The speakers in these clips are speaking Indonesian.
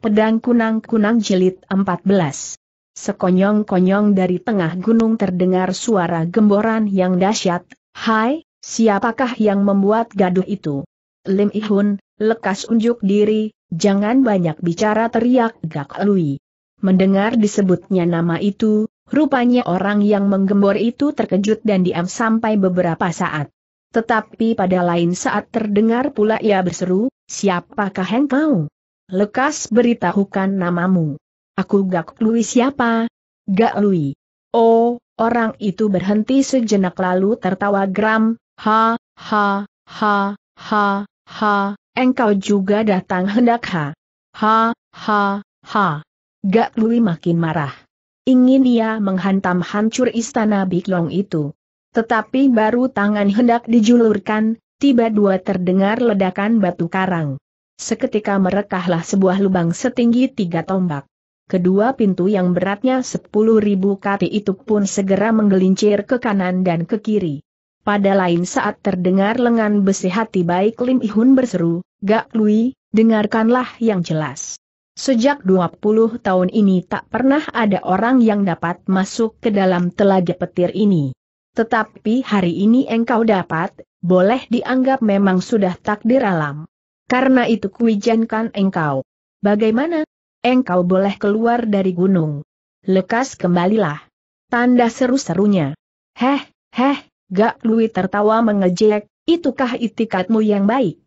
Pedang Kunang-Kunang Jilid 14 Sekonyong-konyong dari tengah gunung terdengar suara gemboran yang dahsyat. Hai, siapakah yang membuat gaduh itu? Lim Ihun, lekas unjuk diri, jangan banyak bicara teriak Gak Lui. Mendengar disebutnya nama itu, rupanya orang yang menggembor itu terkejut dan diam sampai beberapa saat. Tetapi pada lain saat terdengar pula ia berseru, siapakah engkau? Lekas beritahukan namamu. Aku Gak Lui siapa? Gak Lui. Oh, orang itu berhenti sejenak lalu tertawa geram, ha, ha, ha, ha, ha, engkau juga datang hendak ha. Ha, ha, ha. Gak Lui makin marah. Ingin ia menghantam hancur istana big long itu. Tetapi baru tangan hendak dijulurkan, tiba dua terdengar ledakan batu karang. Seketika merekahlah sebuah lubang setinggi tiga tombak. Kedua pintu yang beratnya sepuluh 10.000 kati itu pun segera menggelincir ke kanan dan ke kiri. Pada lain saat terdengar lengan besi hati baik Lim Ihun berseru, Gak Lui, dengarkanlah yang jelas. Sejak 20 tahun ini tak pernah ada orang yang dapat masuk ke dalam telaga petir ini. Tetapi hari ini engkau dapat, boleh dianggap memang sudah takdir alam. Karena itu kuijankan engkau. Bagaimana? Engkau boleh keluar dari gunung. Lekas kembalilah. Tanda seru-serunya. Heh, heh, Gak Lui tertawa mengejek, itukah itikatmu yang baik?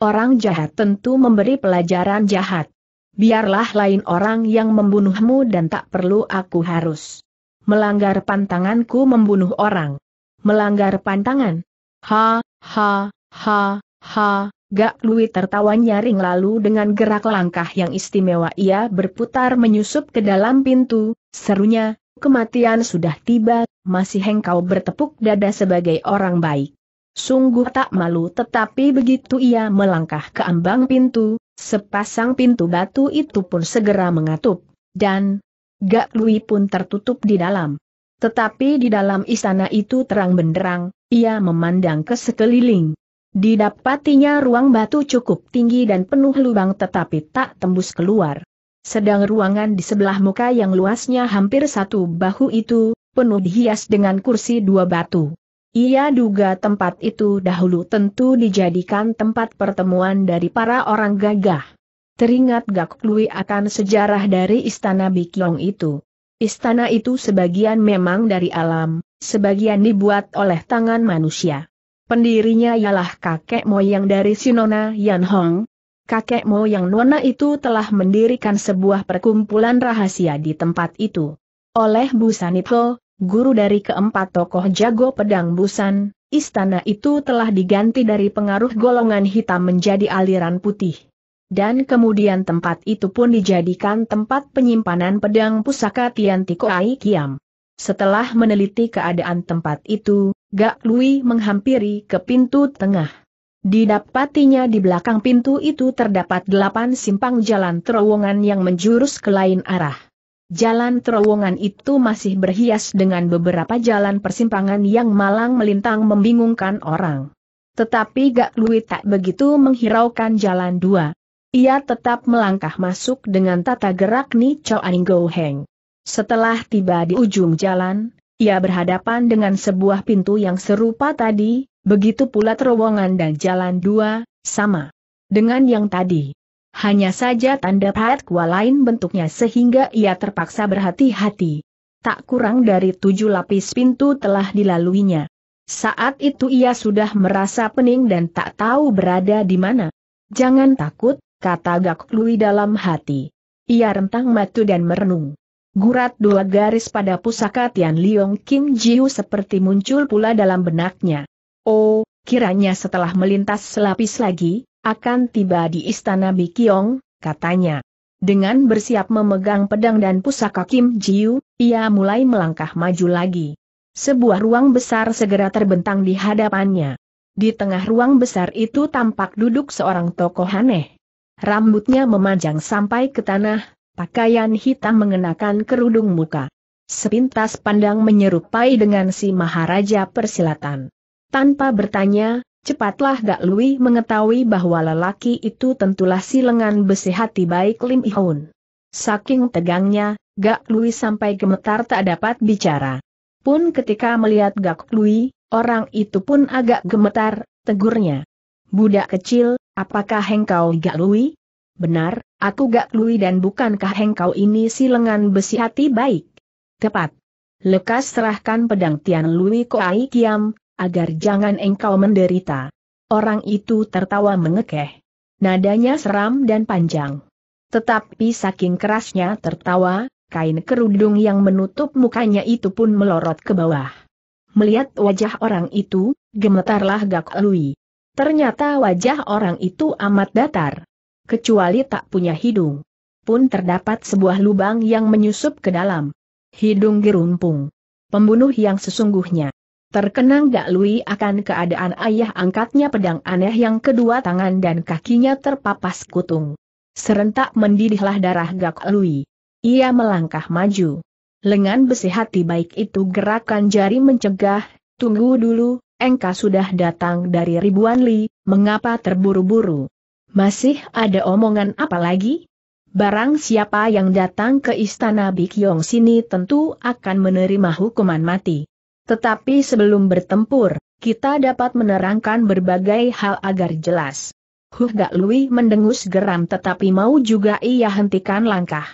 Orang jahat tentu memberi pelajaran jahat. Biarlah lain orang yang membunuhmu dan tak perlu aku harus melanggar pantanganku membunuh orang. Melanggar pantangan? Ha, ha, ha, ha, Gak Lui tertawa nyaring lalu dengan gerak langkah yang istimewa ia berputar menyusup ke dalam pintu, serunya, kematian sudah tiba, masih hengkau bertepuk dada sebagai orang baik. Sungguh tak malu tetapi begitu ia melangkah ke ambang pintu, sepasang pintu batu itu pun segera mengatup, dan Gak Lui pun tertutup di dalam. Tetapi di dalam istana itu terang benderang, ia memandang ke sekeliling. Didapatinya ruang batu cukup tinggi dan penuh lubang tetapi tak tembus keluar. Sedang ruangan di sebelah muka yang luasnya hampir satu bahu itu, penuh dihias dengan kursi dua batu. Ia duga tempat itu dahulu tentu dijadikan tempat pertemuan dari para orang gagah. Teringat Gak Lui akan sejarah dari istana Bikyong itu. Istana itu sebagian memang dari alam, sebagian dibuat oleh tangan manusia. Pendirinya ialah kakek moyang dari Sinona Yan Hong. Kakek moyang Nona itu telah mendirikan sebuah perkumpulan rahasia di tempat itu. Oleh Busanito, guru dari keempat tokoh jago pedang Busan, istana itu telah diganti dari pengaruh golongan hitam menjadi aliran putih dan kemudian tempat itu pun dijadikan tempat penyimpanan pedang pusaka Tian Ai Kiam. Setelah meneliti keadaan tempat itu, Gak Lui menghampiri ke pintu tengah. Didapatinya di belakang pintu itu terdapat delapan simpang jalan terowongan yang menjurus ke lain arah. Jalan terowongan itu masih berhias dengan beberapa jalan persimpangan yang malang melintang membingungkan orang. Tetapi Gak Lui tak begitu menghiraukan jalan dua. Ia tetap melangkah masuk dengan tata gerak Ni aning Go Heng. Setelah tiba di ujung jalan, ia berhadapan dengan sebuah pintu yang serupa tadi, begitu pula terowongan dan jalan dua, sama. Dengan yang tadi. Hanya saja tanda kuah lain bentuknya sehingga ia terpaksa berhati-hati. Tak kurang dari tujuh lapis pintu telah dilaluinya. Saat itu ia sudah merasa pening dan tak tahu berada di mana. Jangan takut, kata Gak Lui dalam hati. Ia rentang matu dan merenung. Gurat dua garis pada pusaka Tian Liong Kim Jiu seperti muncul pula dalam benaknya. Oh, kiranya setelah melintas selapis lagi, akan tiba di istana Bikyong, katanya. Dengan bersiap memegang pedang dan pusaka Kim Jiu, ia mulai melangkah maju lagi. Sebuah ruang besar segera terbentang di hadapannya. Di tengah ruang besar itu tampak duduk seorang tokoh aneh. Rambutnya memanjang sampai ke tanah, pakaian hitam mengenakan kerudung muka. Sepintas pandang menyerupai dengan si Maharaja Persilatan. Tanpa bertanya, cepatlah Gak Lui mengetahui bahwa lelaki itu tentulah si lengan besi hati baik Lim Ihun. Saking tegangnya, Gak Lui sampai gemetar tak dapat bicara. Pun ketika melihat Gak Lui, orang itu pun agak gemetar, tegurnya. Budak kecil, apakah engkau Gak Lui? Benar, aku gak lui dan bukankah engkau ini si lengan besi hati baik? Tepat. Lekas serahkan pedang Tian Lui Koai Kiam, agar jangan engkau menderita. Orang itu tertawa mengekeh. Nadanya seram dan panjang. Tetapi saking kerasnya tertawa, kain kerudung yang menutup mukanya itu pun melorot ke bawah. Melihat wajah orang itu, gemetarlah Gak Lui. Ternyata wajah orang itu amat datar kecuali tak punya hidung. Pun terdapat sebuah lubang yang menyusup ke dalam. Hidung gerumpung. Pembunuh yang sesungguhnya. Terkenang gak Lui akan keadaan ayah angkatnya pedang aneh yang kedua tangan dan kakinya terpapas kutung. Serentak mendidihlah darah Gak Lui. Ia melangkah maju. Lengan besi hati baik itu gerakan jari mencegah, tunggu dulu, engkau sudah datang dari ribuan li, mengapa terburu-buru? Masih ada omongan apa lagi? Barang siapa yang datang ke istana Bikyong sini tentu akan menerima hukuman mati. Tetapi sebelum bertempur, kita dapat menerangkan berbagai hal agar jelas. Huh Gak Lui mendengus geram tetapi mau juga ia hentikan langkah.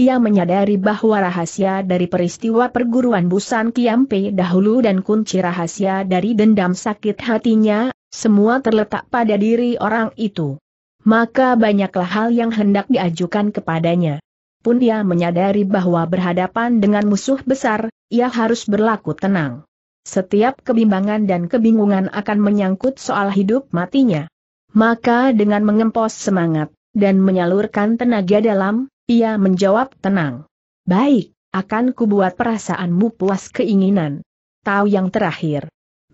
Ia menyadari bahwa rahasia dari peristiwa perguruan Busan Kiampe dahulu dan kunci rahasia dari dendam sakit hatinya, semua terletak pada diri orang itu maka banyaklah hal yang hendak diajukan kepadanya. Pun dia menyadari bahwa berhadapan dengan musuh besar, ia harus berlaku tenang. Setiap kebimbangan dan kebingungan akan menyangkut soal hidup matinya. Maka dengan mengempos semangat, dan menyalurkan tenaga dalam, ia menjawab tenang. Baik, akan kubuat perasaanmu puas keinginan. Tahu yang terakhir,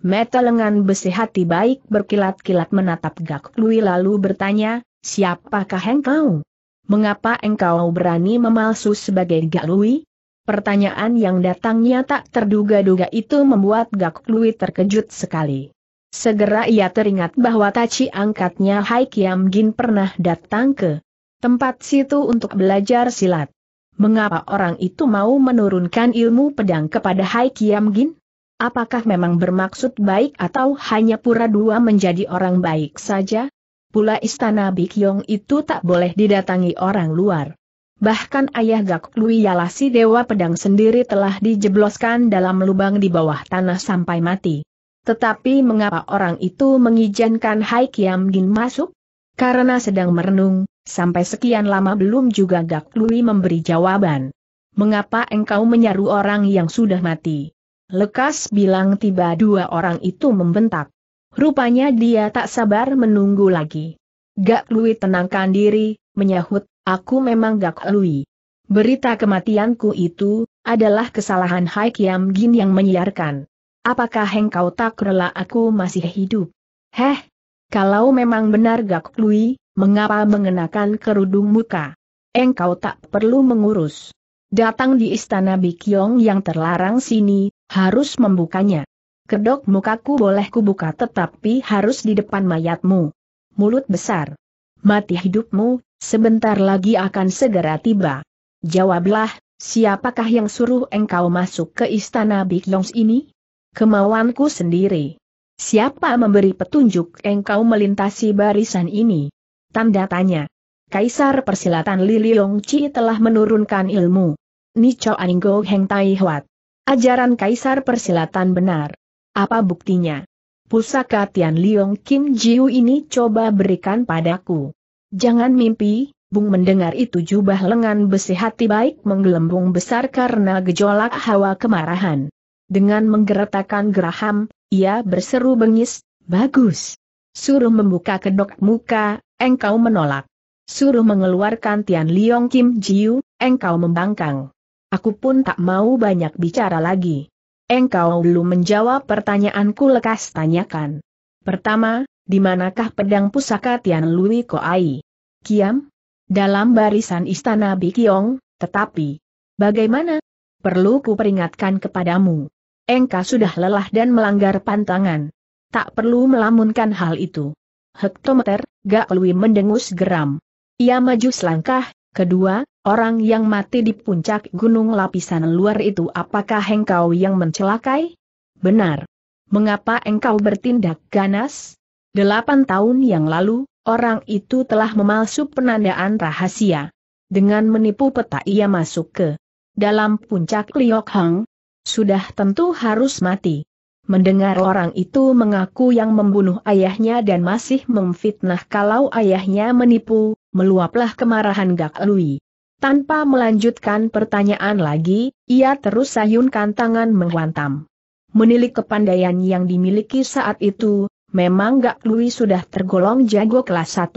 Meta lengan besi hati baik berkilat-kilat menatap Gak Lui lalu bertanya, siapakah engkau? Mengapa engkau berani memalsu sebagai Gak Lui? Pertanyaan yang datangnya tak terduga-duga itu membuat Gak Lui terkejut sekali. Segera ia teringat bahwa taci angkatnya Hai Kiam Gin pernah datang ke tempat situ untuk belajar silat. Mengapa orang itu mau menurunkan ilmu pedang kepada Hai Kiam Gin? Apakah memang bermaksud baik atau hanya pura dua menjadi orang baik saja? Pula istana Bikyong itu tak boleh didatangi orang luar. Bahkan ayah Gak Lui si Dewa Pedang sendiri telah dijebloskan dalam lubang di bawah tanah sampai mati. Tetapi mengapa orang itu mengizinkan Hai Kiam Gin masuk? Karena sedang merenung, sampai sekian lama belum juga Gak Lui memberi jawaban. Mengapa engkau menyaru orang yang sudah mati? Lekas bilang tiba dua orang itu membentak. Rupanya dia tak sabar menunggu lagi. Gak Lui tenangkan diri, menyahut, aku memang Gak Lui. Berita kematianku itu, adalah kesalahan Hai Kiam Gin yang menyiarkan. Apakah engkau tak rela aku masih hidup? Heh, kalau memang benar Gak Lui, mengapa mengenakan kerudung muka? Engkau tak perlu mengurus. Datang di istana Bikyong yang terlarang sini, harus membukanya. Kedok mukaku boleh kubuka tetapi harus di depan mayatmu. Mulut besar. Mati hidupmu, sebentar lagi akan segera tiba. Jawablah, siapakah yang suruh engkau masuk ke istana Big Longs ini? Kemauanku sendiri. Siapa memberi petunjuk engkau melintasi barisan ini? Tanda tanya. Kaisar Persilatan Lili Longci telah menurunkan ilmu. Nico Aninggo Heng Tai Huat. Ajaran Kaisar Persilatan benar. Apa buktinya? Pusaka Tian Liong Kim Jiu ini coba berikan padaku. Jangan mimpi, Bung mendengar itu jubah lengan besi hati baik menggelembung besar karena gejolak hawa kemarahan. Dengan menggeretakan geraham, ia berseru bengis, bagus. Suruh membuka kedok muka, engkau menolak. Suruh mengeluarkan Tian Liong Kim Jiu, engkau membangkang aku pun tak mau banyak bicara lagi. Engkau belum menjawab pertanyaanku lekas tanyakan. Pertama, di manakah pedang pusaka Tian Lui Koai? Kiam? Dalam barisan istana Bikiong, tetapi, bagaimana? Perlu kuperingatkan kepadamu. Engkau sudah lelah dan melanggar pantangan. Tak perlu melamunkan hal itu. Hektometer, Gak Lui mendengus geram. Ia maju selangkah, Kedua, orang yang mati di puncak gunung lapisan luar itu apakah engkau yang mencelakai? Benar. Mengapa engkau bertindak ganas? Delapan tahun yang lalu, orang itu telah memalsu penandaan rahasia. Dengan menipu peta ia masuk ke dalam puncak Liok Hang, sudah tentu harus mati. Mendengar orang itu mengaku yang membunuh ayahnya dan masih memfitnah kalau ayahnya menipu, meluaplah kemarahan Gak Lui. Tanpa melanjutkan pertanyaan lagi, ia terus sayunkan tangan menghantam. Menilik kepandaian yang dimiliki saat itu, memang Gak Lui sudah tergolong jago kelas 1.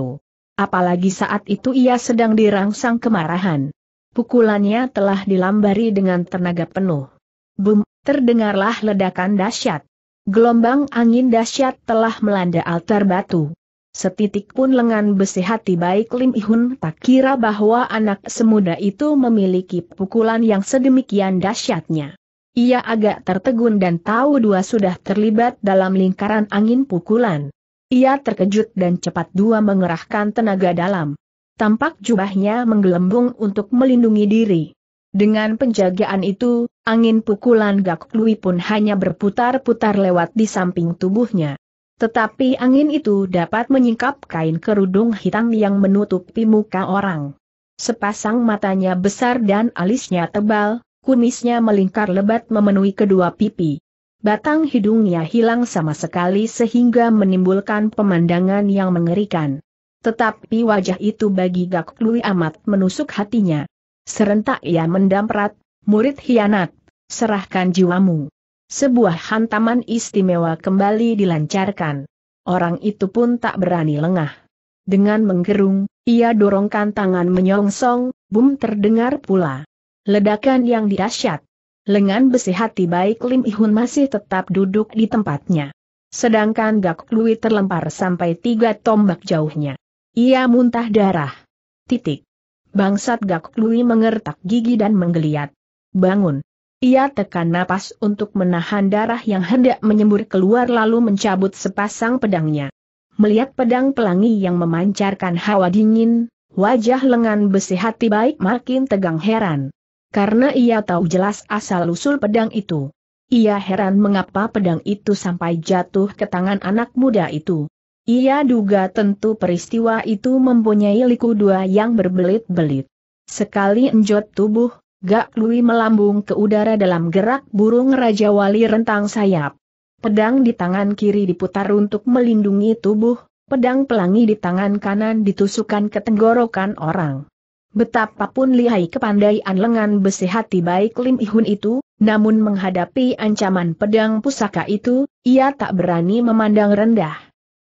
Apalagi saat itu ia sedang dirangsang kemarahan. Pukulannya telah dilambari dengan tenaga penuh. Bum, terdengarlah ledakan dahsyat. Gelombang angin dahsyat telah melanda altar batu. Setitik pun lengan besi hati baik Lim Ihun tak kira bahwa anak semuda itu memiliki pukulan yang sedemikian dahsyatnya. Ia agak tertegun dan tahu dua sudah terlibat dalam lingkaran angin pukulan. Ia terkejut dan cepat dua mengerahkan tenaga dalam. Tampak jubahnya menggelembung untuk melindungi diri. Dengan penjagaan itu, angin pukulan Gak Lui pun hanya berputar-putar lewat di samping tubuhnya. Tetapi angin itu dapat menyingkap kain kerudung hitam yang menutupi muka orang. Sepasang matanya besar dan alisnya tebal, kumisnya melingkar lebat memenuhi kedua pipi. Batang hidungnya hilang sama sekali sehingga menimbulkan pemandangan yang mengerikan. Tetapi wajah itu bagi Gak Lui amat menusuk hatinya. Serentak ia mendamprat, murid hianat, serahkan jiwamu. Sebuah hantaman istimewa kembali dilancarkan. Orang itu pun tak berani lengah. Dengan menggerung, ia dorongkan tangan menyongsong, bum terdengar pula. Ledakan yang dahsyat. Lengan besi hati baik Lim Ihun masih tetap duduk di tempatnya. Sedangkan Gak Lui terlempar sampai tiga tombak jauhnya. Ia muntah darah. Titik. Bangsat Gak Lui mengertak gigi dan menggeliat. Bangun. Ia tekan napas untuk menahan darah yang hendak menyembur keluar lalu mencabut sepasang pedangnya. Melihat pedang pelangi yang memancarkan hawa dingin, wajah lengan besi hati baik makin tegang heran. Karena ia tahu jelas asal-usul pedang itu. Ia heran mengapa pedang itu sampai jatuh ke tangan anak muda itu. Ia duga tentu peristiwa itu mempunyai liku dua yang berbelit-belit. Sekali enjot tubuh, Gak Lui melambung ke udara dalam gerak burung Raja Wali rentang sayap. Pedang di tangan kiri diputar untuk melindungi tubuh, pedang pelangi di tangan kanan ditusukkan ke tenggorokan orang. Betapapun lihai kepandaian lengan besi hati baik Lim Ihun itu, namun menghadapi ancaman pedang pusaka itu, ia tak berani memandang rendah.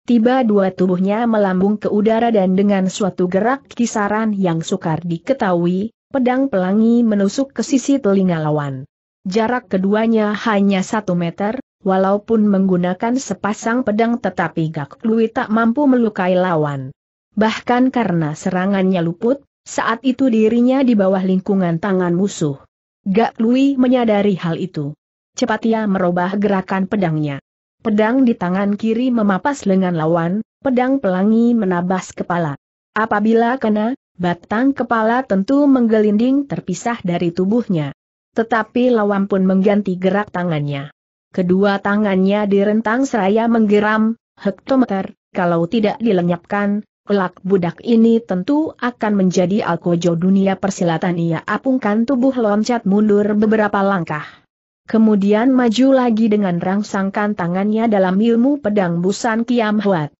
Tiba dua tubuhnya melambung ke udara dan dengan suatu gerak kisaran yang sukar diketahui, pedang pelangi menusuk ke sisi telinga lawan. Jarak keduanya hanya satu meter, walaupun menggunakan sepasang pedang tetapi Gak Lui tak mampu melukai lawan. Bahkan karena serangannya luput, saat itu dirinya di bawah lingkungan tangan musuh. Gak Lui menyadari hal itu. Cepat ia merubah gerakan pedangnya. Pedang di tangan kiri memapas lengan lawan, pedang pelangi menabas kepala. Apabila kena, Batang kepala tentu menggelinding terpisah dari tubuhnya. Tetapi lawan pun mengganti gerak tangannya. Kedua tangannya direntang seraya menggeram, hektometer, kalau tidak dilenyapkan, kelak budak ini tentu akan menjadi alkojo dunia persilatan ia apungkan tubuh loncat mundur beberapa langkah. Kemudian maju lagi dengan rangsangkan tangannya dalam ilmu pedang busan kiam huat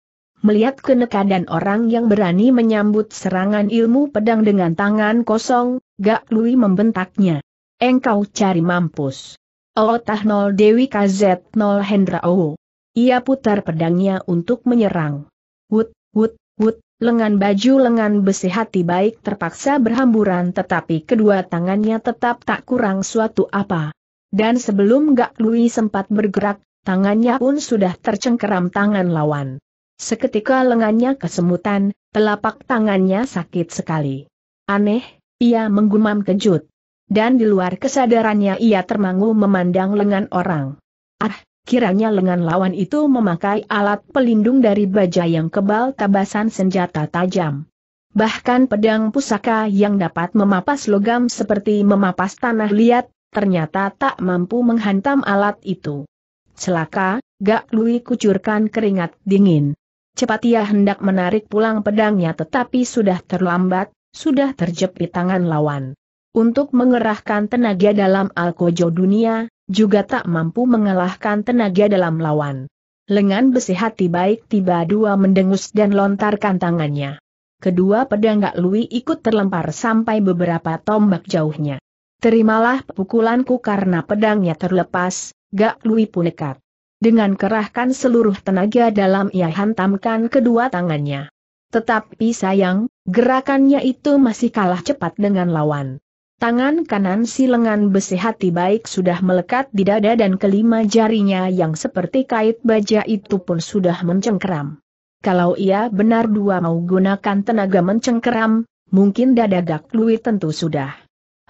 melihat kenekadan orang yang berani menyambut serangan ilmu pedang dengan tangan kosong, Gak Lui membentaknya. Engkau cari mampus. Ootah nol Dewi KZ nol Hendra O. Ia putar pedangnya untuk menyerang. Wut, wut, wut, lengan baju lengan besi hati baik terpaksa berhamburan tetapi kedua tangannya tetap tak kurang suatu apa. Dan sebelum Gak Lui sempat bergerak, tangannya pun sudah tercengkeram tangan lawan. Seketika lengannya kesemutan, telapak tangannya sakit sekali. Aneh, ia menggumam kejut. Dan di luar kesadarannya ia termangu memandang lengan orang. Ah, kiranya lengan lawan itu memakai alat pelindung dari baja yang kebal tabasan senjata tajam. Bahkan pedang pusaka yang dapat memapas logam seperti memapas tanah liat, ternyata tak mampu menghantam alat itu. Celaka, Gak Lui kucurkan keringat dingin. Cepat ia hendak menarik pulang pedangnya tetapi sudah terlambat, sudah terjepit tangan lawan. Untuk mengerahkan tenaga dalam Alkojo dunia, juga tak mampu mengalahkan tenaga dalam lawan. Lengan besi hati baik tiba dua mendengus dan lontarkan tangannya. Kedua pedang Gak Lui ikut terlempar sampai beberapa tombak jauhnya. Terimalah pukulanku karena pedangnya terlepas, Gak Lui pun dekat. Dengan kerahkan seluruh tenaga dalam ia hantamkan kedua tangannya. Tetapi sayang, gerakannya itu masih kalah cepat dengan lawan. Tangan kanan si lengan besi hati baik sudah melekat di dada dan kelima jarinya yang seperti kait baja itu pun sudah mencengkeram. Kalau ia benar dua mau gunakan tenaga mencengkeram, mungkin dada Gak Lui tentu sudah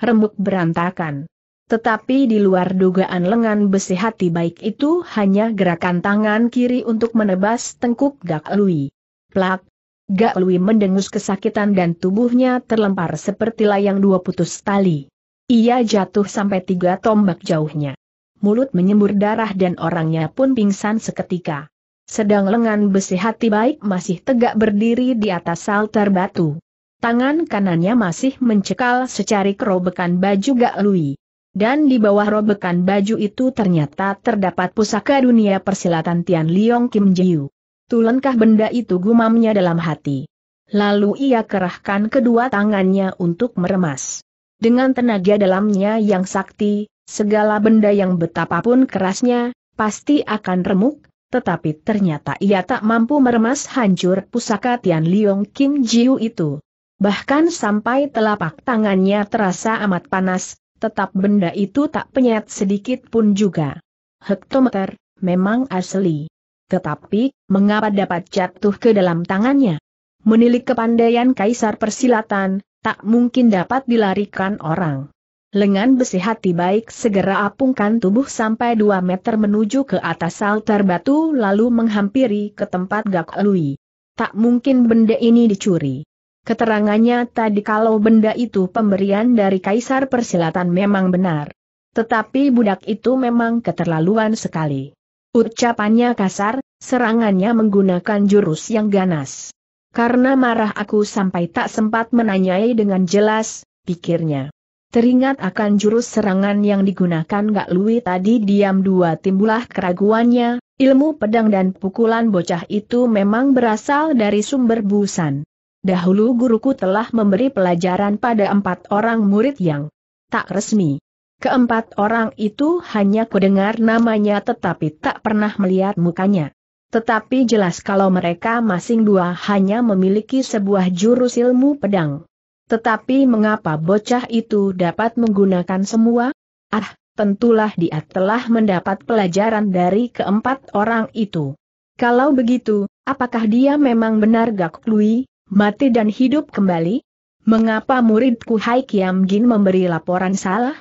remuk berantakan. Tetapi di luar dugaan lengan besi hati baik itu hanya gerakan tangan kiri untuk menebas tengkuk Gak Lui. Plak! Gak Lui mendengus kesakitan dan tubuhnya terlempar seperti layang dua putus tali. Ia jatuh sampai tiga tombak jauhnya. Mulut menyembur darah dan orangnya pun pingsan seketika. Sedang lengan besi hati baik masih tegak berdiri di atas saltar batu. Tangan kanannya masih mencekal secari kerobekan baju Gak Lui. Dan di bawah robekan baju itu ternyata terdapat pusaka dunia persilatan Tian Liong Kim Jiu. Tulenkah benda itu gumamnya dalam hati. Lalu ia kerahkan kedua tangannya untuk meremas. Dengan tenaga dalamnya yang sakti, segala benda yang betapapun kerasnya, pasti akan remuk, tetapi ternyata ia tak mampu meremas hancur pusaka Tian Liong Kim Jiu itu. Bahkan sampai telapak tangannya terasa amat panas, tetap benda itu tak penyet sedikit pun juga. Hektometer, memang asli. Tetapi, mengapa dapat jatuh ke dalam tangannya? Menilik kepandaian Kaisar Persilatan, tak mungkin dapat dilarikan orang. Lengan besi hati baik segera apungkan tubuh sampai 2 meter menuju ke atas altar batu lalu menghampiri ke tempat Gak Lui. Tak mungkin benda ini dicuri. Keterangannya tadi kalau benda itu pemberian dari Kaisar Persilatan memang benar. Tetapi budak itu memang keterlaluan sekali. Ucapannya kasar, serangannya menggunakan jurus yang ganas. Karena marah aku sampai tak sempat menanyai dengan jelas, pikirnya. Teringat akan jurus serangan yang digunakan Gak Lui tadi diam dua timbulah keraguannya, ilmu pedang dan pukulan bocah itu memang berasal dari sumber busan. Dahulu guruku telah memberi pelajaran pada empat orang murid yang tak resmi. Keempat orang itu hanya kudengar namanya tetapi tak pernah melihat mukanya. Tetapi jelas kalau mereka masing dua hanya memiliki sebuah jurus ilmu pedang. Tetapi mengapa bocah itu dapat menggunakan semua? Ah, tentulah dia telah mendapat pelajaran dari keempat orang itu. Kalau begitu, apakah dia memang benar Gak Lui? mati dan hidup kembali? Mengapa muridku Hai Kiam Jin memberi laporan salah?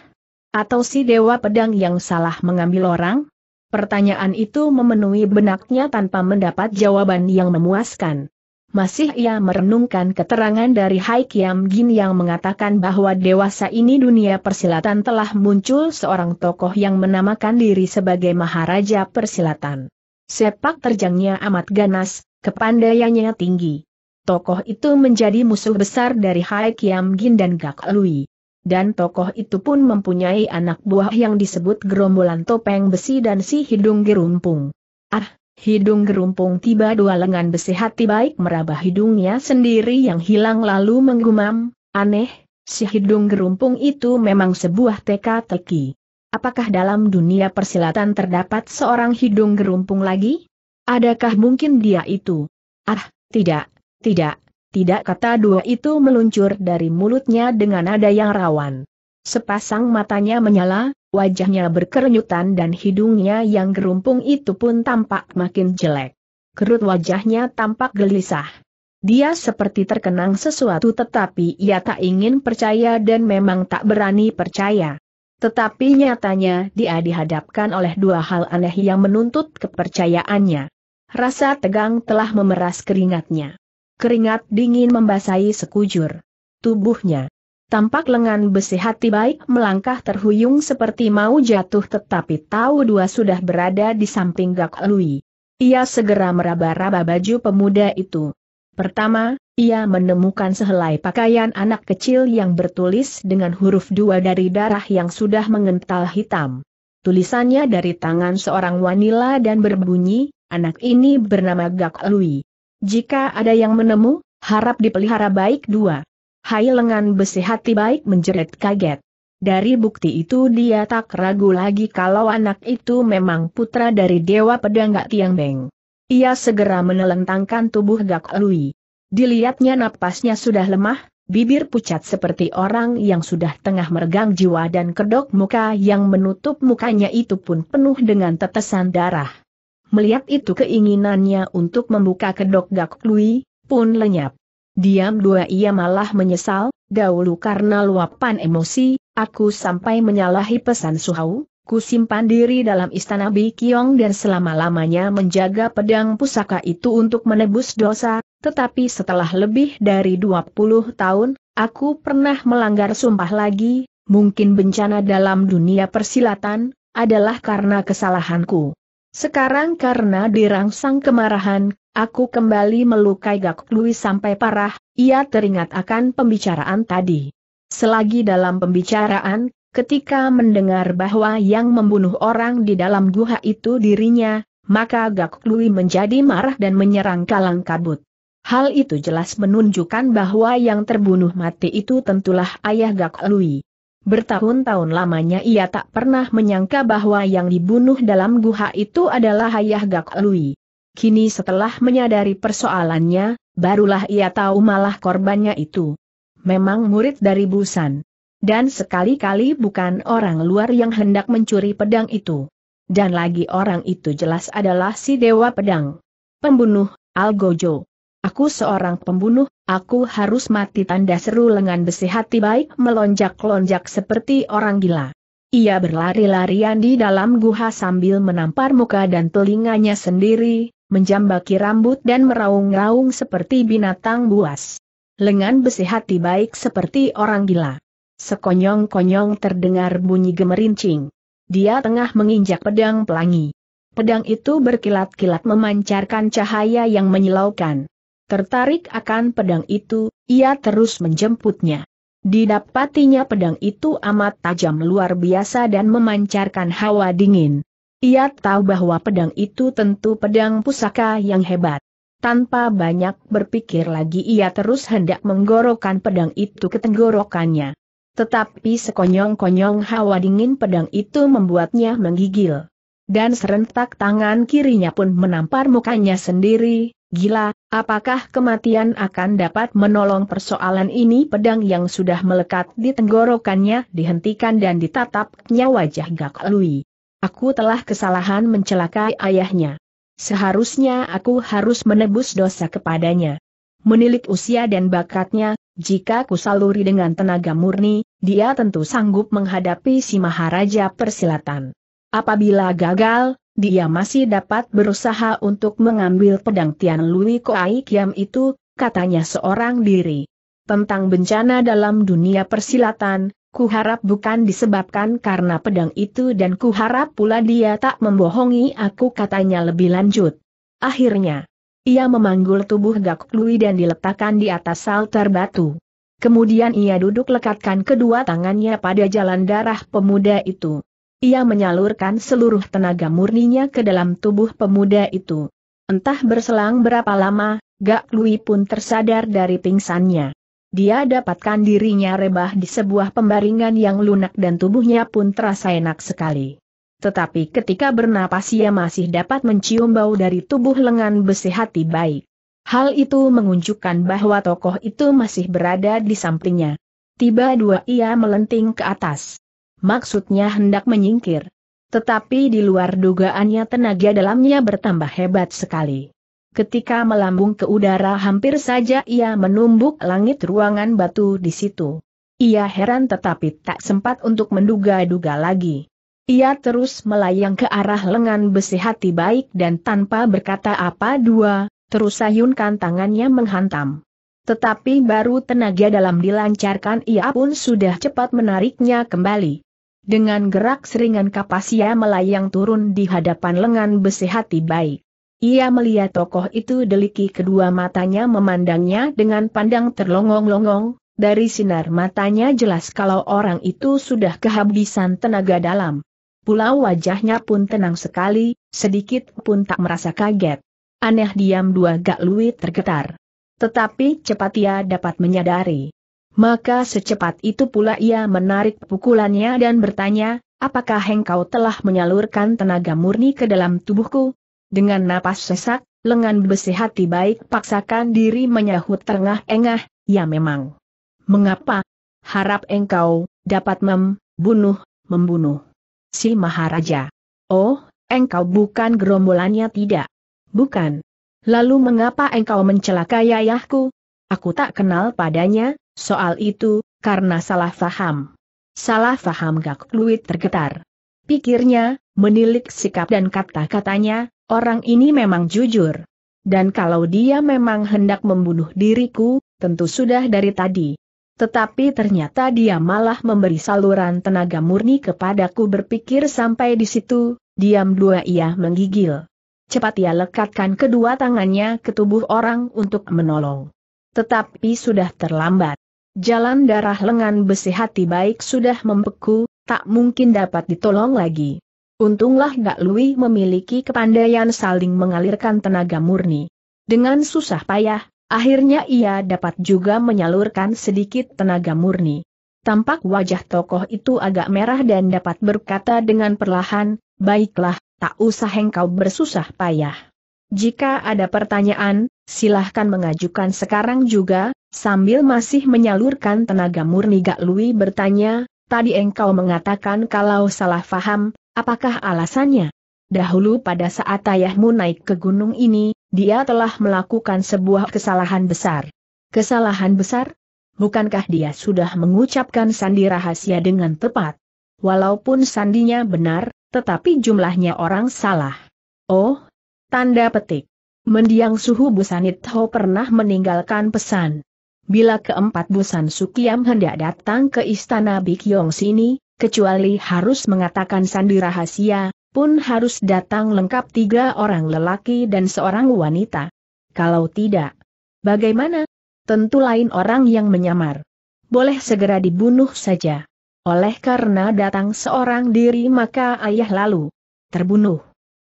Atau si Dewa Pedang yang salah mengambil orang? Pertanyaan itu memenuhi benaknya tanpa mendapat jawaban yang memuaskan. Masih ia merenungkan keterangan dari Hai Kiam Jin yang mengatakan bahwa dewasa ini dunia persilatan telah muncul seorang tokoh yang menamakan diri sebagai Maharaja Persilatan. Sepak terjangnya amat ganas, kepandaiannya tinggi. Tokoh itu menjadi musuh besar dari Hai Kiam Gin dan Gak Lui. Dan tokoh itu pun mempunyai anak buah yang disebut gerombolan topeng besi dan si hidung gerumpung. Ah, hidung gerumpung tiba dua lengan besi hati baik meraba hidungnya sendiri yang hilang lalu menggumam, aneh, si hidung gerumpung itu memang sebuah teka-teki. Apakah dalam dunia persilatan terdapat seorang hidung gerumpung lagi? Adakah mungkin dia itu? Ah, tidak, tidak, tidak kata dua itu meluncur dari mulutnya dengan nada yang rawan. Sepasang matanya menyala, wajahnya berkerenyutan dan hidungnya yang gerumpung itu pun tampak makin jelek. Kerut wajahnya tampak gelisah. Dia seperti terkenang sesuatu tetapi ia tak ingin percaya dan memang tak berani percaya. Tetapi nyatanya dia dihadapkan oleh dua hal aneh yang menuntut kepercayaannya. Rasa tegang telah memeras keringatnya. Keringat dingin membasahi sekujur tubuhnya. Tampak lengan besi hati baik melangkah terhuyung seperti mau jatuh tetapi tahu dua sudah berada di samping Gak Lui. Ia segera meraba-raba baju pemuda itu. Pertama, ia menemukan sehelai pakaian anak kecil yang bertulis dengan huruf dua dari darah yang sudah mengental hitam. Tulisannya dari tangan seorang wanila dan berbunyi, anak ini bernama Gak Lui. Jika ada yang menemu, harap dipelihara baik dua. Hai lengan besi hati baik menjerit kaget. Dari bukti itu dia tak ragu lagi kalau anak itu memang putra dari Dewa Pedang Gak Tiang Beng. Ia segera menelentangkan tubuh Gak Lui. Dilihatnya napasnya sudah lemah, bibir pucat seperti orang yang sudah tengah meregang jiwa dan kedok muka yang menutup mukanya itu pun penuh dengan tetesan darah. Melihat itu keinginannya untuk membuka kedok Gak Lui, pun lenyap. Diam dua ia malah menyesal, dahulu karena luapan emosi, aku sampai menyalahi pesan Suhau, ku simpan diri dalam istana Bikyong dan selama-lamanya menjaga pedang pusaka itu untuk menebus dosa, tetapi setelah lebih dari 20 tahun, aku pernah melanggar sumpah lagi, mungkin bencana dalam dunia persilatan, adalah karena kesalahanku. Sekarang karena dirangsang kemarahan, aku kembali melukai Gak Lui sampai parah, ia teringat akan pembicaraan tadi. Selagi dalam pembicaraan, ketika mendengar bahwa yang membunuh orang di dalam guha itu dirinya, maka Gak Lui menjadi marah dan menyerang kalang kabut. Hal itu jelas menunjukkan bahwa yang terbunuh mati itu tentulah ayah Gak Lui. Bertahun-tahun lamanya ia tak pernah menyangka bahwa yang dibunuh dalam guha itu adalah Hayah Gak Lui. Kini setelah menyadari persoalannya, barulah ia tahu malah korbannya itu. Memang murid dari Busan. Dan sekali-kali bukan orang luar yang hendak mencuri pedang itu. Dan lagi orang itu jelas adalah si Dewa Pedang. Pembunuh, Algojo. Aku seorang pembunuh, aku harus mati tanda seru lengan besi hati baik melonjak-lonjak seperti orang gila. Ia berlari-larian di dalam guha sambil menampar muka dan telinganya sendiri, menjambaki rambut dan meraung-raung seperti binatang buas. Lengan besi hati baik seperti orang gila. Sekonyong-konyong terdengar bunyi gemerincing. Dia tengah menginjak pedang pelangi. Pedang itu berkilat-kilat memancarkan cahaya yang menyilaukan. Tertarik akan pedang itu, ia terus menjemputnya. Didapatinya pedang itu amat tajam luar biasa dan memancarkan hawa dingin. Ia tahu bahwa pedang itu tentu pedang pusaka yang hebat. Tanpa banyak berpikir lagi ia terus hendak menggorokkan pedang itu ke tenggorokannya. Tetapi sekonyong-konyong hawa dingin pedang itu membuatnya menggigil. Dan serentak tangan kirinya pun menampar mukanya sendiri, Gila, apakah kematian akan dapat menolong persoalan ini? Pedang yang sudah melekat di tenggorokannya dihentikan dan ditatapnya wajah Gak Lui. Aku telah kesalahan mencelakai ayahnya. Seharusnya aku harus menebus dosa kepadanya. Menilik usia dan bakatnya, jika kusaluri dengan tenaga murni, dia tentu sanggup menghadapi si Maharaja Persilatan. Apabila gagal, dia masih dapat berusaha untuk mengambil pedang Tian Lui Koai Kiam itu, katanya seorang diri. Tentang bencana dalam dunia persilatan, ku harap bukan disebabkan karena pedang itu dan ku harap pula dia tak membohongi aku katanya lebih lanjut. Akhirnya, ia memanggul tubuh Gak Lui dan diletakkan di atas altar batu. Kemudian ia duduk lekatkan kedua tangannya pada jalan darah pemuda itu. Ia menyalurkan seluruh tenaga murninya ke dalam tubuh pemuda itu. Entah berselang berapa lama, Gak Lui pun tersadar dari pingsannya. Dia dapatkan dirinya rebah di sebuah pembaringan yang lunak dan tubuhnya pun terasa enak sekali. Tetapi ketika bernapas ia masih dapat mencium bau dari tubuh lengan besi hati baik. Hal itu menunjukkan bahwa tokoh itu masih berada di sampingnya. Tiba dua ia melenting ke atas maksudnya hendak menyingkir. Tetapi di luar dugaannya tenaga dalamnya bertambah hebat sekali. Ketika melambung ke udara hampir saja ia menumbuk langit ruangan batu di situ. Ia heran tetapi tak sempat untuk menduga-duga lagi. Ia terus melayang ke arah lengan besi hati baik dan tanpa berkata apa dua, terus sayunkan tangannya menghantam. Tetapi baru tenaga dalam dilancarkan ia pun sudah cepat menariknya kembali. Dengan gerak seringan kapas ia melayang turun di hadapan lengan besi hati baik. Ia melihat tokoh itu deliki kedua matanya memandangnya dengan pandang terlongong-longong, dari sinar matanya jelas kalau orang itu sudah kehabisan tenaga dalam. Pulau wajahnya pun tenang sekali, sedikit pun tak merasa kaget. Aneh diam dua gak luit tergetar. Tetapi cepat ia dapat menyadari, maka secepat itu pula ia menarik pukulannya dan bertanya, apakah engkau telah menyalurkan tenaga murni ke dalam tubuhku? Dengan napas sesak, lengan besi hati baik paksakan diri menyahut terengah-engah, ya memang. Mengapa? Harap engkau dapat membunuh, membunuh. Si Maharaja. Oh, engkau bukan gerombolannya tidak. Bukan. Lalu mengapa engkau mencelakai ayahku? Aku tak kenal padanya, Soal itu, karena salah faham. Salah faham Gak Luit tergetar. Pikirnya, menilik sikap dan kata-katanya, orang ini memang jujur. Dan kalau dia memang hendak membunuh diriku, tentu sudah dari tadi. Tetapi ternyata dia malah memberi saluran tenaga murni kepadaku berpikir sampai di situ, diam dua ia menggigil. Cepat ia lekatkan kedua tangannya ke tubuh orang untuk menolong. Tetapi sudah terlambat. Jalan darah lengan besi hati baik sudah membeku, tak mungkin dapat ditolong lagi. Untunglah Gak Lui memiliki kepandaian saling mengalirkan tenaga murni. Dengan susah payah, akhirnya ia dapat juga menyalurkan sedikit tenaga murni. Tampak wajah tokoh itu agak merah dan dapat berkata dengan perlahan, baiklah, tak usah engkau bersusah payah. Jika ada pertanyaan, silahkan mengajukan sekarang juga, sambil masih menyalurkan tenaga murni Gak Lui bertanya, tadi engkau mengatakan kalau salah faham, apakah alasannya? Dahulu pada saat ayahmu naik ke gunung ini, dia telah melakukan sebuah kesalahan besar. Kesalahan besar? Bukankah dia sudah mengucapkan sandi rahasia dengan tepat? Walaupun sandinya benar, tetapi jumlahnya orang salah. Oh, Tanda petik. Mendiang suhu Busanit Ho pernah meninggalkan pesan. Bila keempat Busan Sukiam hendak datang ke istana Bikyong sini, kecuali harus mengatakan sandi rahasia, pun harus datang lengkap tiga orang lelaki dan seorang wanita. Kalau tidak, bagaimana? Tentu lain orang yang menyamar. Boleh segera dibunuh saja. Oleh karena datang seorang diri maka ayah lalu terbunuh.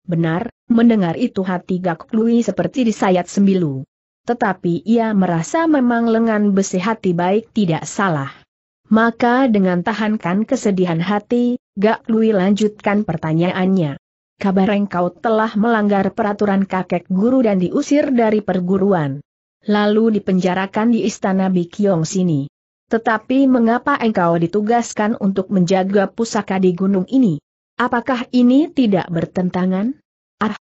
Benar, Mendengar itu hati Gak Lui seperti disayat sembilu. Tetapi ia merasa memang lengan besi hati baik tidak salah. Maka dengan tahankan kesedihan hati, Gak Lui lanjutkan pertanyaannya. Kabar engkau telah melanggar peraturan kakek guru dan diusir dari perguruan. Lalu dipenjarakan di istana Bikyong sini. Tetapi mengapa engkau ditugaskan untuk menjaga pusaka di gunung ini? Apakah ini tidak bertentangan?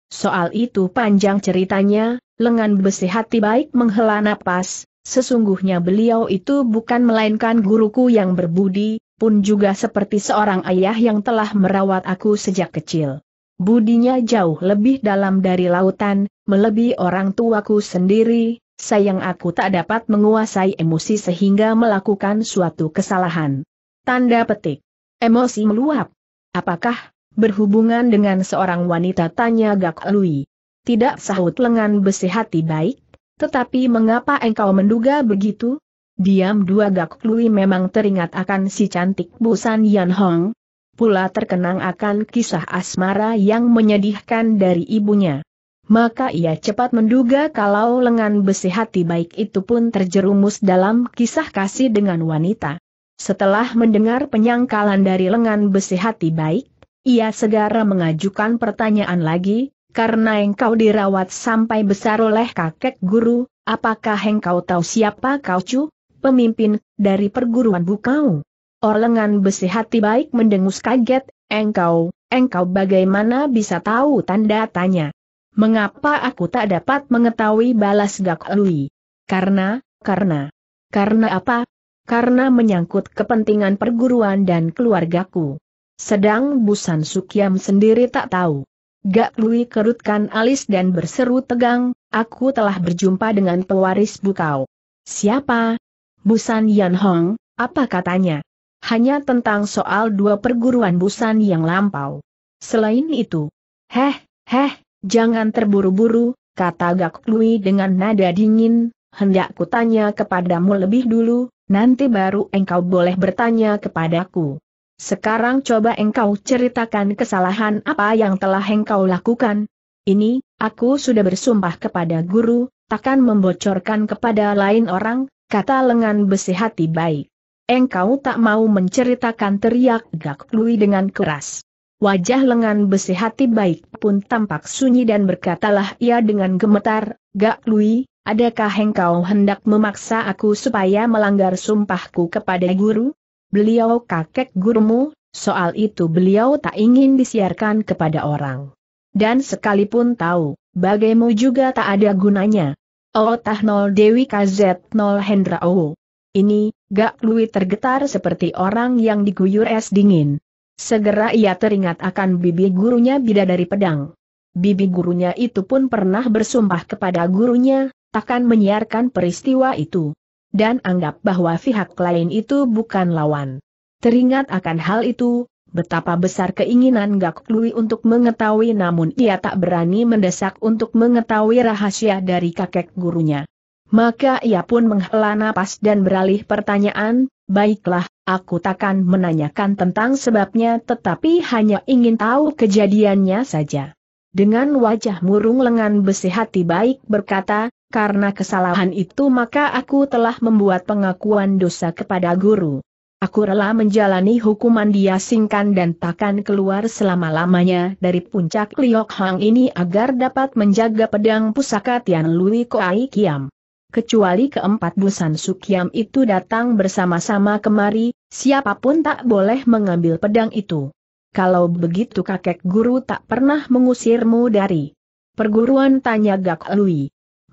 Soal itu panjang ceritanya, lengan besi hati baik menghela napas, sesungguhnya beliau itu bukan melainkan guruku yang berbudi, pun juga seperti seorang ayah yang telah merawat aku sejak kecil. Budinya jauh lebih dalam dari lautan, melebihi orang tuaku sendiri, sayang aku tak dapat menguasai emosi sehingga melakukan suatu kesalahan. Tanda petik. Emosi meluap. Apakah berhubungan dengan seorang wanita tanya Gak Lui. Tidak sahut lengan besi hati baik, tetapi mengapa engkau menduga begitu? Diam dua Gak Lui memang teringat akan si cantik Busan Yan Hong. Pula terkenang akan kisah asmara yang menyedihkan dari ibunya. Maka ia cepat menduga kalau lengan besi hati baik itu pun terjerumus dalam kisah kasih dengan wanita. Setelah mendengar penyangkalan dari lengan besi hati baik, ia segera mengajukan pertanyaan lagi, karena engkau dirawat sampai besar oleh kakek guru, apakah engkau tahu siapa kau cu, pemimpin, dari perguruan bukau? Orlengan besi hati baik mendengus kaget, engkau, engkau bagaimana bisa tahu tanda tanya? Mengapa aku tak dapat mengetahui balas Gak Lui? Karena, karena, karena apa? Karena menyangkut kepentingan perguruan dan keluargaku. Sedang Busan Sukiam sendiri tak tahu. Gak Lui kerutkan alis dan berseru tegang, aku telah berjumpa dengan pewaris Bukau. Siapa? Busan Yan Hong, apa katanya? Hanya tentang soal dua perguruan Busan yang lampau. Selain itu, heh, heh, jangan terburu-buru, kata Gak Lui dengan nada dingin, hendak kutanya kepadamu lebih dulu, nanti baru engkau boleh bertanya kepadaku. Sekarang coba engkau ceritakan kesalahan apa yang telah engkau lakukan. Ini, aku sudah bersumpah kepada guru, takkan membocorkan kepada lain orang, kata lengan besi hati baik. Engkau tak mau menceritakan teriak Gak Lui dengan keras. Wajah lengan besi hati baik pun tampak sunyi dan berkatalah ia dengan gemetar, Gak Lui, adakah engkau hendak memaksa aku supaya melanggar sumpahku kepada guru? Beliau kakek gurumu, soal itu beliau tak ingin disiarkan kepada orang. Dan sekalipun tahu, bagaimu juga tak ada gunanya. Oh tah nol Dewi KZ nol Hendra oh. Ini, Gak Lui tergetar seperti orang yang diguyur es dingin. Segera ia teringat akan bibi gurunya bida dari pedang. Bibi gurunya itu pun pernah bersumpah kepada gurunya, takkan menyiarkan peristiwa itu dan anggap bahwa pihak lain itu bukan lawan. Teringat akan hal itu, betapa besar keinginan Gak Lui untuk mengetahui namun ia tak berani mendesak untuk mengetahui rahasia dari kakek gurunya. Maka ia pun menghela napas dan beralih pertanyaan, baiklah, aku takkan menanyakan tentang sebabnya tetapi hanya ingin tahu kejadiannya saja. Dengan wajah murung lengan besi hati baik berkata, karena kesalahan itu maka aku telah membuat pengakuan dosa kepada guru. Aku rela menjalani hukuman dia singkan dan takkan keluar selama-lamanya dari puncak Liok Hang ini agar dapat menjaga pedang pusaka Tian Lui Koai Kiam. Kecuali keempat busan Sukiam itu datang bersama-sama kemari, siapapun tak boleh mengambil pedang itu. Kalau begitu kakek guru tak pernah mengusirmu dari perguruan tanya Gak Lui.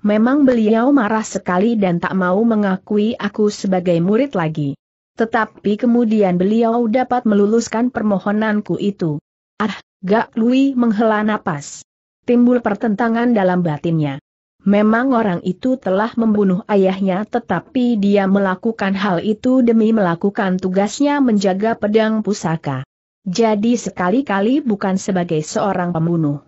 Memang beliau marah sekali dan tak mau mengakui aku sebagai murid lagi. Tetapi kemudian beliau dapat meluluskan permohonanku itu. Ah, Gak Lui menghela napas. Timbul pertentangan dalam batinnya. Memang orang itu telah membunuh ayahnya tetapi dia melakukan hal itu demi melakukan tugasnya menjaga pedang pusaka. Jadi sekali-kali bukan sebagai seorang pembunuh.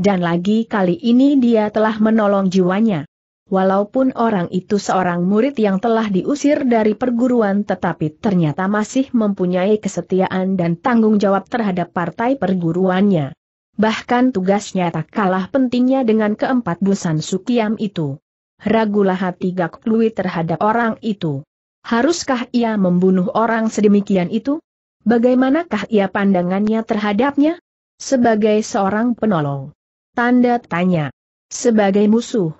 Dan lagi kali ini dia telah menolong jiwanya. Walaupun orang itu seorang murid yang telah diusir dari perguruan tetapi ternyata masih mempunyai kesetiaan dan tanggung jawab terhadap partai perguruannya. Bahkan tugasnya tak kalah pentingnya dengan keempat busan sukiam itu. Ragulah hati Gak Lui terhadap orang itu. Haruskah ia membunuh orang sedemikian itu? Bagaimanakah ia pandangannya terhadapnya? Sebagai seorang penolong Tanda tanya. Sebagai musuh?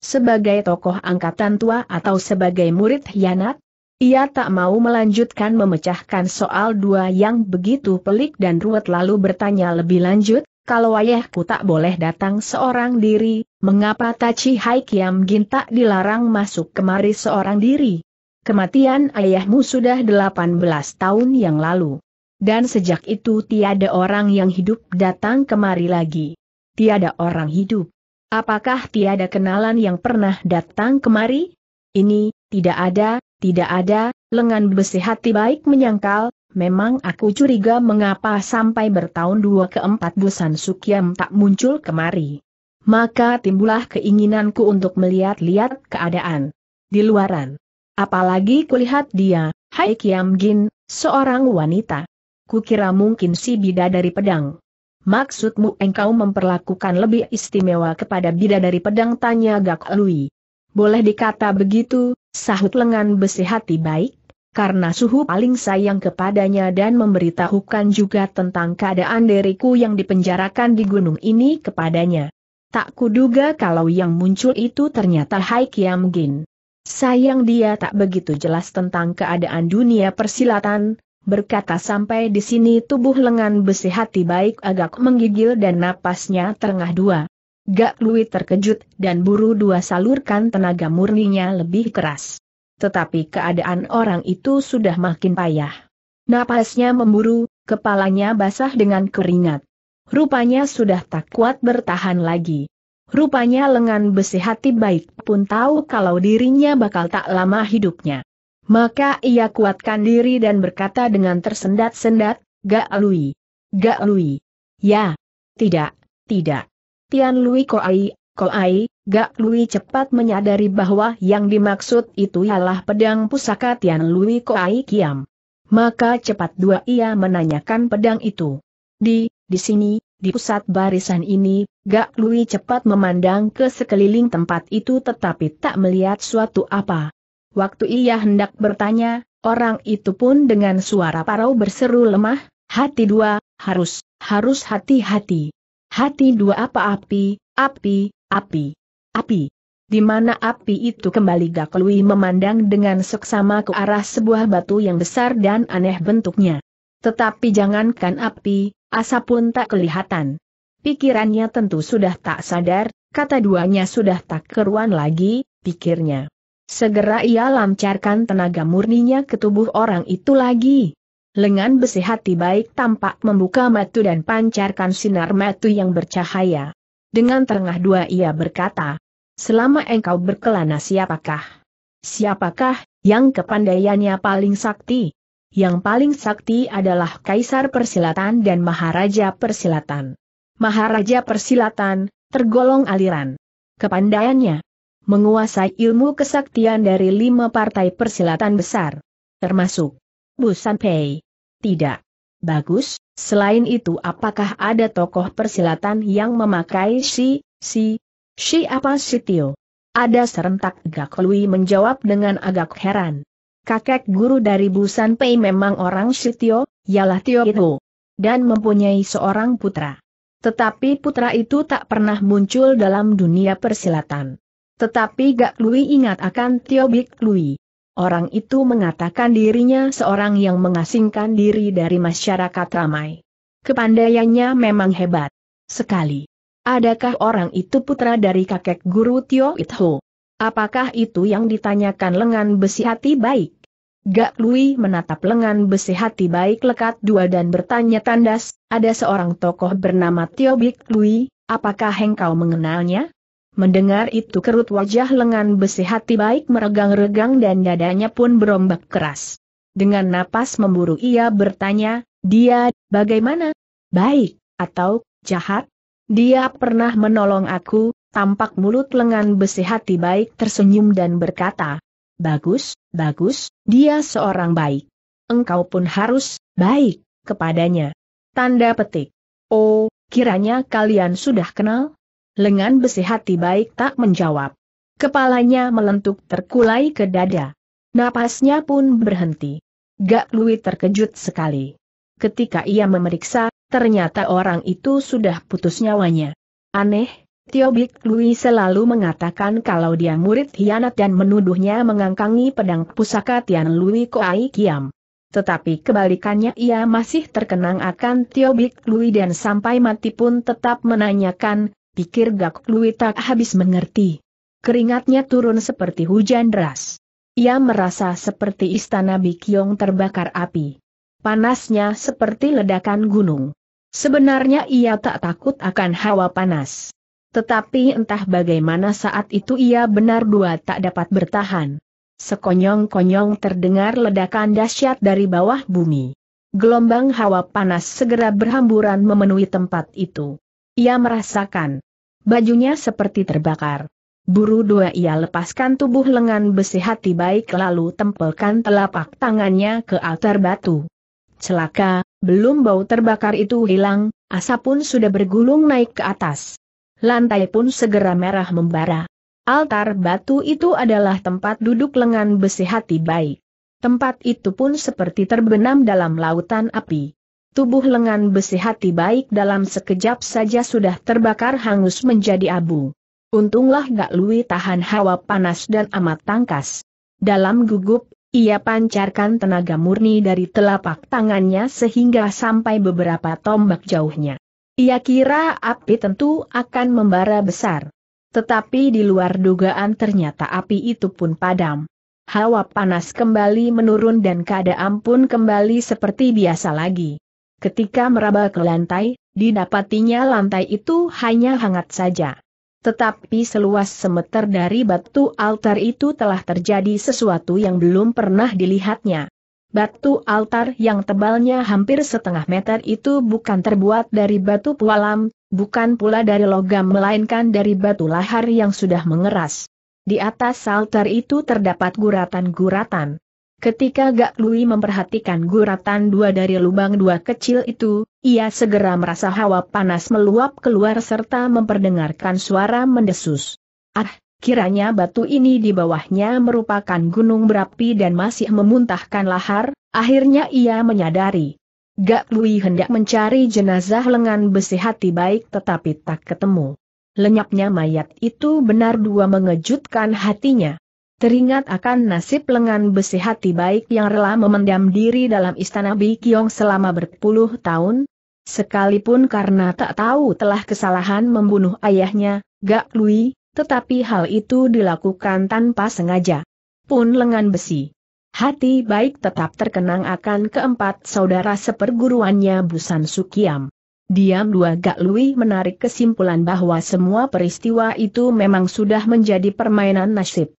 Sebagai tokoh angkatan tua atau sebagai murid hianat? Ia tak mau melanjutkan memecahkan soal dua yang begitu pelik dan ruwet lalu bertanya lebih lanjut, kalau ayahku tak boleh datang seorang diri, mengapa Tachi Haikyam Ginta dilarang masuk kemari seorang diri? Kematian ayahmu sudah 18 tahun yang lalu. Dan sejak itu tiada orang yang hidup datang kemari lagi tiada orang hidup. Apakah tiada kenalan yang pernah datang kemari? Ini, tidak ada, tidak ada, lengan besi hati baik menyangkal, memang aku curiga mengapa sampai bertahun dua keempat busan Sukyam tak muncul kemari. Maka timbullah keinginanku untuk melihat-lihat keadaan di luaran. Apalagi kulihat dia, Hai Kiam Gin, seorang wanita. Kukira mungkin si bida dari pedang. Maksudmu engkau memperlakukan lebih istimewa kepada bida dari pedang tanya Gak Lui. Boleh dikata begitu, sahut lengan besi hati baik, karena suhu paling sayang kepadanya dan memberitahukan juga tentang keadaan diriku yang dipenjarakan di gunung ini kepadanya. Tak kuduga kalau yang muncul itu ternyata Hai Kiam Gin. Sayang dia tak begitu jelas tentang keadaan dunia persilatan, Berkata sampai di sini tubuh lengan besi hati baik agak menggigil dan napasnya terengah dua. Gak Lui terkejut dan buru dua salurkan tenaga murninya lebih keras. Tetapi keadaan orang itu sudah makin payah. Napasnya memburu, kepalanya basah dengan keringat. Rupanya sudah tak kuat bertahan lagi. Rupanya lengan besi hati baik pun tahu kalau dirinya bakal tak lama hidupnya. Maka ia kuatkan diri dan berkata dengan tersendat-sendat, Gak Lui. Gak Lui. Ya. Tidak, tidak. Tian Lui Koai, Koai, Gak Lui cepat menyadari bahwa yang dimaksud itu ialah pedang pusaka Tian Lui Koai Kiam. Maka cepat dua ia menanyakan pedang itu. Di, di sini, di pusat barisan ini, Gak Lui cepat memandang ke sekeliling tempat itu tetapi tak melihat suatu apa. Waktu ia hendak bertanya, orang itu pun dengan suara parau berseru lemah, hati dua, harus, harus hati-hati. Hati dua apa api, api, api, api. Di mana api itu kembali gak Gaklui memandang dengan seksama ke arah sebuah batu yang besar dan aneh bentuknya. Tetapi jangankan api, asap pun tak kelihatan. Pikirannya tentu sudah tak sadar, kata duanya sudah tak keruan lagi, pikirnya. Segera ia lancarkan tenaga murninya ke tubuh orang itu lagi. Lengan besi hati baik tampak membuka matu dan pancarkan sinar matu yang bercahaya. Dengan terengah dua ia berkata, Selama engkau berkelana siapakah? Siapakah yang kepandaiannya paling sakti? Yang paling sakti adalah Kaisar Persilatan dan Maharaja Persilatan. Maharaja Persilatan, tergolong aliran. Kepandaiannya, menguasai ilmu kesaktian dari lima partai persilatan besar. Termasuk Busan Pei. Tidak. Bagus, selain itu apakah ada tokoh persilatan yang memakai si, si, si apa si Tio? Ada serentak Gak Lui menjawab dengan agak heran. Kakek guru dari Busan Pei memang orang si Tio, ialah Tio itu. Dan mempunyai seorang putra. Tetapi putra itu tak pernah muncul dalam dunia persilatan. Tetapi Gak Lui ingat akan Tio Bik Lui. Orang itu mengatakan dirinya seorang yang mengasingkan diri dari masyarakat ramai. Kepandaiannya memang hebat. Sekali. Adakah orang itu putra dari kakek guru Tio Itho? Apakah itu yang ditanyakan lengan besi hati baik? Gak Lui menatap lengan besi hati baik lekat dua dan bertanya tandas, ada seorang tokoh bernama Tio Bik Lui, apakah engkau mengenalnya? Mendengar itu kerut wajah lengan besi hati baik meregang-regang dan dadanya pun berombak keras. Dengan napas memburu ia bertanya, dia, bagaimana? Baik, atau, jahat? Dia pernah menolong aku, tampak mulut lengan besi hati baik tersenyum dan berkata, Bagus, bagus, dia seorang baik. Engkau pun harus, baik, kepadanya. Tanda petik. Oh, kiranya kalian sudah kenal? lengan besi hati baik tak menjawab. Kepalanya melentuk terkulai ke dada. Napasnya pun berhenti. Gak Lui terkejut sekali. Ketika ia memeriksa, ternyata orang itu sudah putus nyawanya. Aneh, Tio Bik Lui selalu mengatakan kalau dia murid hianat dan menuduhnya mengangkangi pedang pusaka Tian Lui Koai Kiam. Tetapi kebalikannya ia masih terkenang akan Tio Bik Lui dan sampai mati pun tetap menanyakan, pikir Gak Lui tak habis mengerti. Keringatnya turun seperti hujan deras. Ia merasa seperti istana Bikyong terbakar api. Panasnya seperti ledakan gunung. Sebenarnya ia tak takut akan hawa panas. Tetapi entah bagaimana saat itu ia benar dua tak dapat bertahan. Sekonyong-konyong terdengar ledakan dahsyat dari bawah bumi. Gelombang hawa panas segera berhamburan memenuhi tempat itu. Ia merasakan. Bajunya seperti terbakar. Buru dua ia lepaskan tubuh lengan besi hati baik lalu tempelkan telapak tangannya ke altar batu. Celaka, belum bau terbakar itu hilang, asap pun sudah bergulung naik ke atas. Lantai pun segera merah membara. Altar batu itu adalah tempat duduk lengan besi hati baik. Tempat itu pun seperti terbenam dalam lautan api tubuh lengan besi hati baik dalam sekejap saja sudah terbakar hangus menjadi abu. Untunglah Gak Lui tahan hawa panas dan amat tangkas. Dalam gugup, ia pancarkan tenaga murni dari telapak tangannya sehingga sampai beberapa tombak jauhnya. Ia kira api tentu akan membara besar. Tetapi di luar dugaan ternyata api itu pun padam. Hawa panas kembali menurun dan keadaan pun kembali seperti biasa lagi. Ketika meraba ke lantai, didapatinya lantai itu hanya hangat saja. Tetapi seluas semeter dari batu altar itu telah terjadi sesuatu yang belum pernah dilihatnya. Batu altar yang tebalnya hampir setengah meter itu bukan terbuat dari batu pualam, bukan pula dari logam melainkan dari batu lahar yang sudah mengeras. Di atas altar itu terdapat guratan-guratan. Ketika Gak Lui memperhatikan guratan dua dari lubang dua kecil itu, ia segera merasa hawa panas meluap keluar serta memperdengarkan suara mendesus. Ah, kiranya batu ini di bawahnya merupakan gunung berapi dan masih memuntahkan lahar, akhirnya ia menyadari. Gak Lui hendak mencari jenazah lengan besi hati baik tetapi tak ketemu. Lenyapnya mayat itu benar dua mengejutkan hatinya. Teringat akan nasib lengan besi hati baik yang rela memendam diri dalam istana Bikyong selama berpuluh tahun, sekalipun karena tak tahu telah kesalahan membunuh ayahnya, Gak Lui, tetapi hal itu dilakukan tanpa sengaja. Pun lengan besi. Hati baik tetap terkenang akan keempat saudara seperguruannya Busan Sukiam. Diam dua Gak Lui menarik kesimpulan bahwa semua peristiwa itu memang sudah menjadi permainan nasib.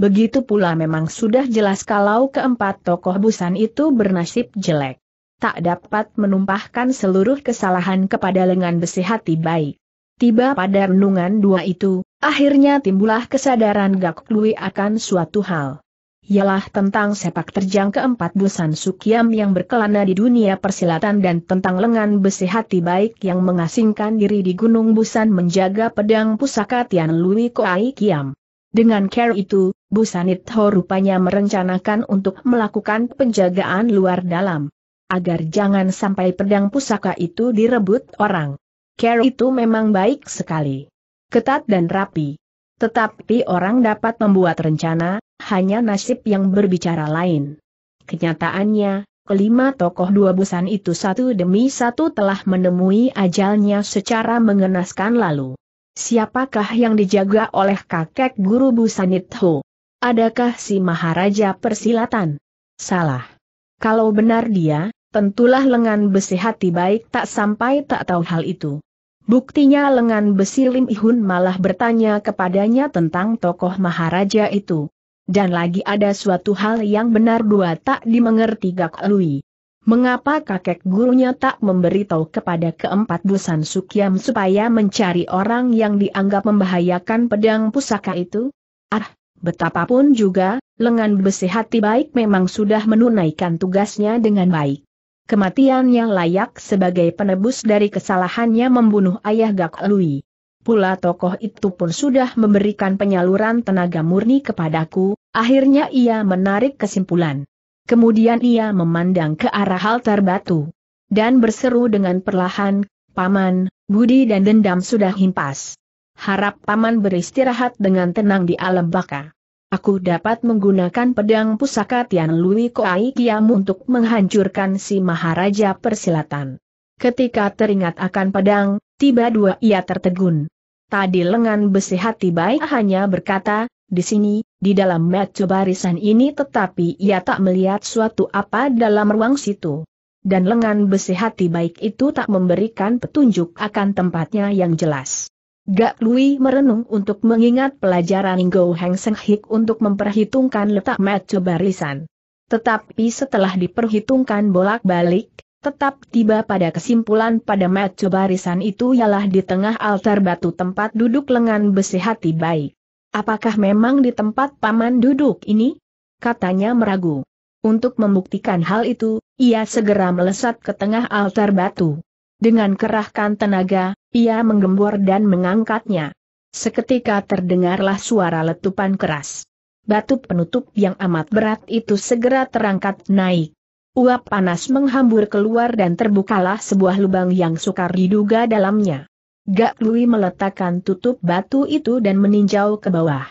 Begitu pula memang sudah jelas kalau keempat tokoh busan itu bernasib jelek. Tak dapat menumpahkan seluruh kesalahan kepada lengan besi hati baik. Tiba pada renungan dua itu, akhirnya timbullah kesadaran Gak Lui akan suatu hal. Ialah tentang sepak terjang keempat busan Sukiam yang berkelana di dunia persilatan dan tentang lengan besi hati baik yang mengasingkan diri di Gunung Busan menjaga pedang pusaka Tian Lui Koai Kiam. Dengan care itu, Busanit Thor rupanya merencanakan untuk melakukan penjagaan luar dalam. Agar jangan sampai pedang pusaka itu direbut orang. Care itu memang baik sekali. Ketat dan rapi. Tetapi orang dapat membuat rencana, hanya nasib yang berbicara lain. Kenyataannya, Kelima tokoh dua busan itu satu demi satu telah menemui ajalnya secara mengenaskan lalu. Siapakah yang dijaga oleh kakek guru Busanitho? Adakah si Maharaja persilatan? Salah. Kalau benar dia, tentulah lengan besi hati baik tak sampai tak tahu hal itu. Buktinya lengan besi Lim Ihun malah bertanya kepadanya tentang tokoh Maharaja itu. Dan lagi ada suatu hal yang benar dua tak dimengerti Gak Lui. Mengapa kakek gurunya tak memberitahu kepada keempat busan Sukiam supaya mencari orang yang dianggap membahayakan pedang pusaka itu? Ah, betapapun juga, lengan besi hati baik memang sudah menunaikan tugasnya dengan baik. Kematian yang layak sebagai penebus dari kesalahannya membunuh ayah Gak Lui. Pula tokoh itu pun sudah memberikan penyaluran tenaga murni kepadaku, akhirnya ia menarik kesimpulan. Kemudian ia memandang ke arah altar batu. Dan berseru dengan perlahan, Paman, budi dan dendam sudah himpas. Harap Paman beristirahat dengan tenang di alam baka. Aku dapat menggunakan pedang pusaka Tian Lui Koai Kiam untuk menghancurkan si Maharaja Persilatan. Ketika teringat akan pedang, tiba dua ia tertegun. Tadi lengan besi hati baik hanya berkata, di sini, di dalam metu barisan ini tetapi ia tak melihat suatu apa dalam ruang situ. Dan lengan besi hati baik itu tak memberikan petunjuk akan tempatnya yang jelas. Gak Lui merenung untuk mengingat pelajaran Go Heng Seng Hik untuk memperhitungkan letak metu barisan. Tetapi setelah diperhitungkan bolak-balik, tetap tiba pada kesimpulan pada metu barisan itu ialah di tengah altar batu tempat duduk lengan besi hati baik. Apakah memang di tempat paman duduk ini? Katanya meragu. Untuk membuktikan hal itu, ia segera melesat ke tengah altar batu. Dengan kerahkan tenaga, ia menggembor dan mengangkatnya. Seketika terdengarlah suara letupan keras. Batu penutup yang amat berat itu segera terangkat naik. Uap panas menghambur keluar dan terbukalah sebuah lubang yang sukar diduga dalamnya. Gak Lui meletakkan tutup batu itu dan meninjau ke bawah.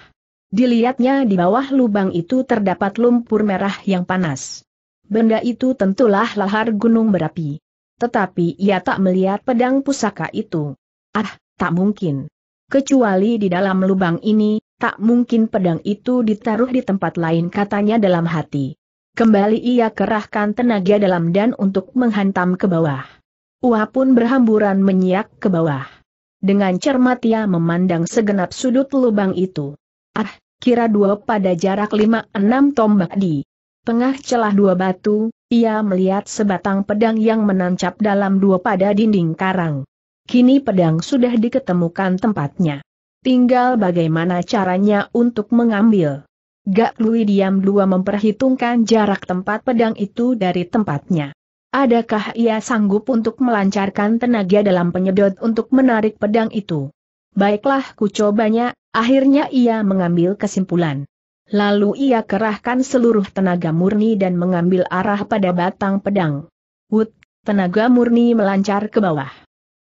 Dilihatnya di bawah lubang itu terdapat lumpur merah yang panas. Benda itu tentulah lahar gunung berapi. Tetapi ia tak melihat pedang pusaka itu. Ah, tak mungkin. Kecuali di dalam lubang ini, tak mungkin pedang itu ditaruh di tempat lain katanya dalam hati. Kembali ia kerahkan tenaga dalam dan untuk menghantam ke bawah. Uap pun berhamburan menyiak ke bawah. Dengan cermat ia memandang segenap sudut lubang itu. Ah, kira dua pada jarak lima enam tombak di tengah celah dua batu, ia melihat sebatang pedang yang menancap dalam dua pada dinding karang. Kini pedang sudah diketemukan tempatnya. Tinggal bagaimana caranya untuk mengambil. Gak Lui diam dua memperhitungkan jarak tempat pedang itu dari tempatnya. Adakah ia sanggup untuk melancarkan tenaga dalam penyedot untuk menarik pedang itu? Baiklah ku cobanya, akhirnya ia mengambil kesimpulan. Lalu ia kerahkan seluruh tenaga murni dan mengambil arah pada batang pedang. Wut, tenaga murni melancar ke bawah.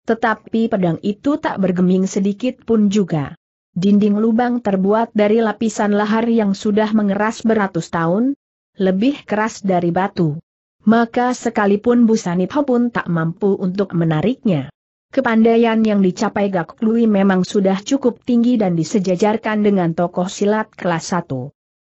Tetapi pedang itu tak bergeming sedikit pun juga. Dinding lubang terbuat dari lapisan lahar yang sudah mengeras beratus tahun, lebih keras dari batu maka sekalipun Busanitho pun tak mampu untuk menariknya. Kepandaian yang dicapai Gak Lui memang sudah cukup tinggi dan disejajarkan dengan tokoh silat kelas 1.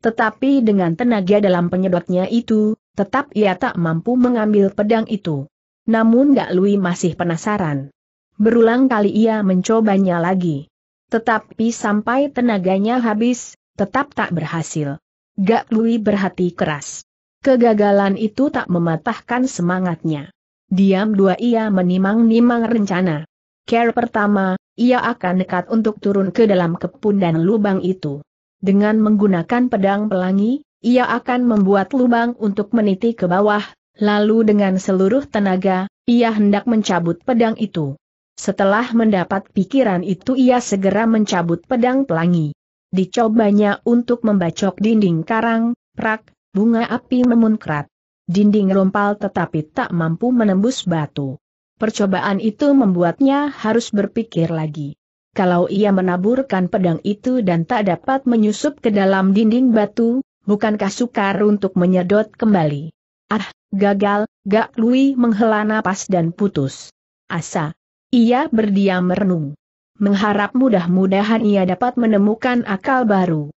Tetapi dengan tenaga dalam penyedotnya itu, tetap ia tak mampu mengambil pedang itu. Namun Gak Lui masih penasaran. Berulang kali ia mencobanya lagi. Tetapi sampai tenaganya habis, tetap tak berhasil. Gak Lui berhati keras. Kegagalan itu tak mematahkan semangatnya. Diam dua ia menimang-nimang rencana. Care pertama, ia akan nekat untuk turun ke dalam kepun dan lubang itu. Dengan menggunakan pedang pelangi, ia akan membuat lubang untuk meniti ke bawah, lalu dengan seluruh tenaga, ia hendak mencabut pedang itu. Setelah mendapat pikiran itu ia segera mencabut pedang pelangi. Dicobanya untuk membacok dinding karang, prak, bunga api memunkrat. Dinding rompal tetapi tak mampu menembus batu. Percobaan itu membuatnya harus berpikir lagi. Kalau ia menaburkan pedang itu dan tak dapat menyusup ke dalam dinding batu, bukankah sukar untuk menyedot kembali? Ah, gagal, Gak Lui menghela napas dan putus. Asa. Ia berdiam merenung. Mengharap mudah-mudahan ia dapat menemukan akal baru.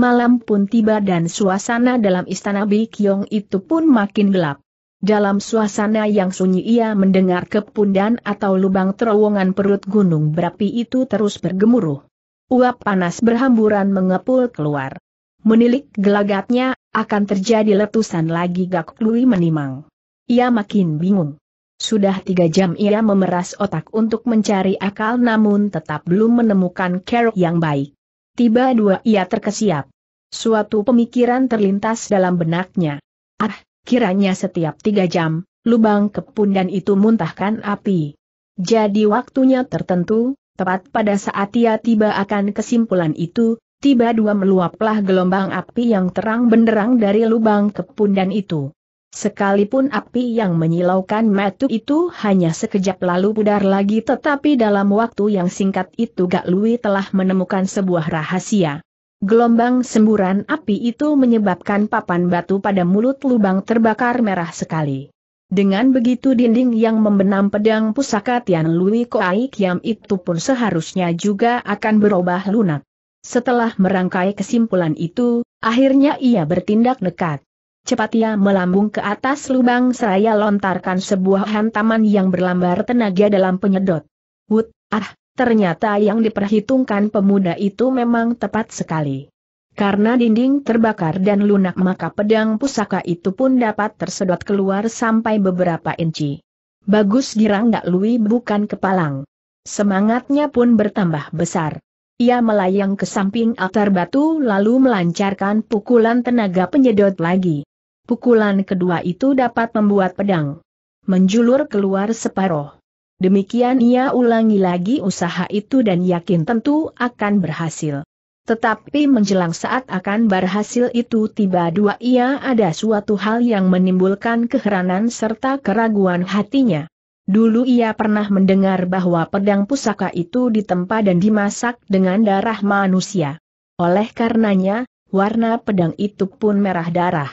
Malam pun tiba dan suasana dalam istana Bikyong itu pun makin gelap. Dalam suasana yang sunyi ia mendengar kepundan atau lubang terowongan perut gunung berapi itu terus bergemuruh. Uap panas berhamburan mengepul keluar. Menilik gelagatnya, akan terjadi letusan lagi Gak Lui menimang. Ia makin bingung. Sudah tiga jam ia memeras otak untuk mencari akal namun tetap belum menemukan kerok yang baik. Tiba dua ia terkesiap. Suatu pemikiran terlintas dalam benaknya. Ah, kiranya setiap tiga jam, lubang kepundan itu muntahkan api. Jadi waktunya tertentu, tepat pada saat ia tiba akan kesimpulan itu, tiba dua meluaplah gelombang api yang terang benderang dari lubang kepundan itu. Sekalipun api yang menyilaukan metu itu hanya sekejap lalu pudar lagi tetapi dalam waktu yang singkat itu Gak Lui telah menemukan sebuah rahasia. Gelombang semburan api itu menyebabkan papan batu pada mulut lubang terbakar merah sekali. Dengan begitu dinding yang membenam pedang pusaka Tian Lui Koai Kiam itu pun seharusnya juga akan berubah lunak. Setelah merangkai kesimpulan itu, akhirnya ia bertindak nekat. Cepat ia melambung ke atas lubang seraya lontarkan sebuah hantaman yang berlambar tenaga dalam penyedot. Wut, ah, ternyata yang diperhitungkan pemuda itu memang tepat sekali. Karena dinding terbakar dan lunak maka pedang pusaka itu pun dapat tersedot keluar sampai beberapa inci. Bagus girang gak Lui bukan kepalang. Semangatnya pun bertambah besar. Ia melayang ke samping altar batu lalu melancarkan pukulan tenaga penyedot lagi. Pukulan kedua itu dapat membuat pedang menjulur keluar separoh. Demikian ia ulangi lagi usaha itu dan yakin tentu akan berhasil. Tetapi menjelang saat akan berhasil itu tiba dua ia ada suatu hal yang menimbulkan keheranan serta keraguan hatinya. Dulu ia pernah mendengar bahwa pedang pusaka itu ditempa dan dimasak dengan darah manusia. Oleh karenanya, warna pedang itu pun merah darah.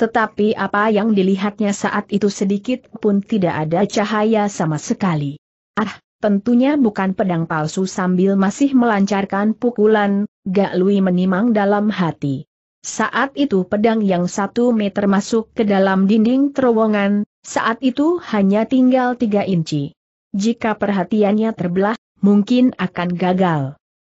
Tetapi apa yang dilihatnya saat itu sedikit pun tidak ada cahaya sama sekali. Ah, tentunya bukan pedang palsu sambil masih melancarkan pukulan, Gak Lui menimang dalam hati. Saat itu pedang yang satu meter masuk ke dalam dinding terowongan, saat itu hanya tinggal tiga inci. Jika perhatiannya terbelah, mungkin akan gagal.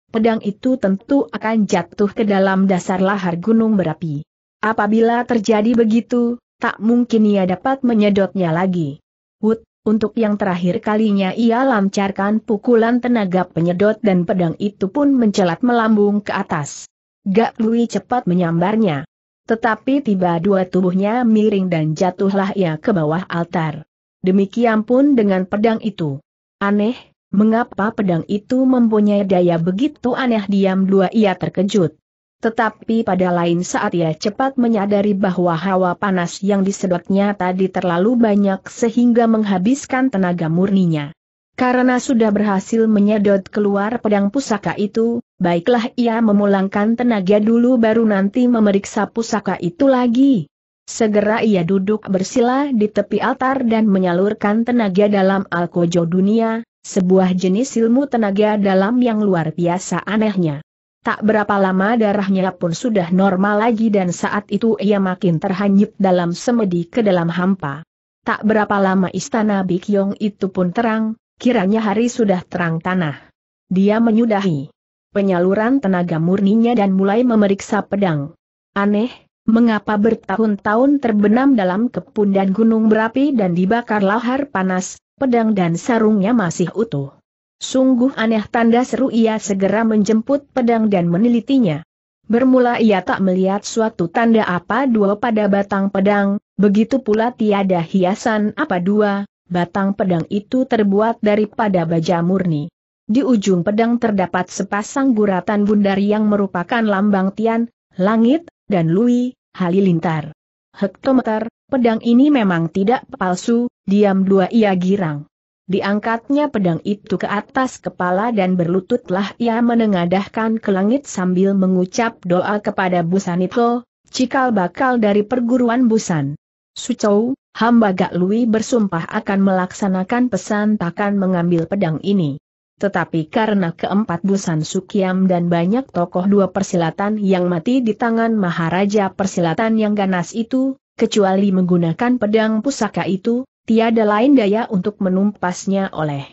Pedang itu tentu akan jatuh ke dalam dasar lahar gunung berapi. Apabila terjadi begitu, tak mungkin ia dapat menyedotnya lagi. Wut, untuk yang terakhir kalinya ia lancarkan pukulan tenaga penyedot dan pedang itu pun mencelat melambung ke atas. Gak Lui cepat menyambarnya. Tetapi tiba dua tubuhnya miring dan jatuhlah ia ke bawah altar. Demikian pun dengan pedang itu. Aneh, mengapa pedang itu mempunyai daya begitu aneh diam dua ia terkejut. Tetapi pada lain saat ia cepat menyadari bahwa hawa panas yang disedotnya tadi terlalu banyak sehingga menghabiskan tenaga murninya. Karena sudah berhasil menyedot keluar pedang pusaka itu, baiklah ia memulangkan tenaga dulu baru nanti memeriksa pusaka itu lagi. Segera ia duduk bersila di tepi altar dan menyalurkan tenaga dalam alkojo dunia, sebuah jenis ilmu tenaga dalam yang luar biasa anehnya. Tak berapa lama darahnya pun sudah normal lagi dan saat itu ia makin terhanyut dalam semedi ke dalam hampa. Tak berapa lama istana Bikyong itu pun terang, kiranya hari sudah terang tanah. Dia menyudahi penyaluran tenaga murninya dan mulai memeriksa pedang. Aneh, mengapa bertahun-tahun terbenam dalam kepundan gunung berapi dan dibakar lahar panas, pedang dan sarungnya masih utuh. Sungguh aneh tanda seru ia segera menjemput pedang dan menelitinya. Bermula ia tak melihat suatu tanda apa dua pada batang pedang, begitu pula tiada hiasan apa dua, batang pedang itu terbuat daripada baja murni. Di ujung pedang terdapat sepasang guratan bundar yang merupakan lambang Tian, Langit, dan Lui, Halilintar. Hektometer, pedang ini memang tidak palsu, diam dua ia girang. Diangkatnya pedang itu ke atas kepala dan berlututlah ia menengadahkan ke langit sambil mengucap doa kepada Busan itu, cikal bakal dari perguruan Busan. Sucou, hamba Gak Lui bersumpah akan melaksanakan pesan takkan mengambil pedang ini. Tetapi karena keempat Busan Sukiam dan banyak tokoh dua persilatan yang mati di tangan Maharaja persilatan yang ganas itu, kecuali menggunakan pedang pusaka itu, tiada lain daya untuk menumpasnya oleh.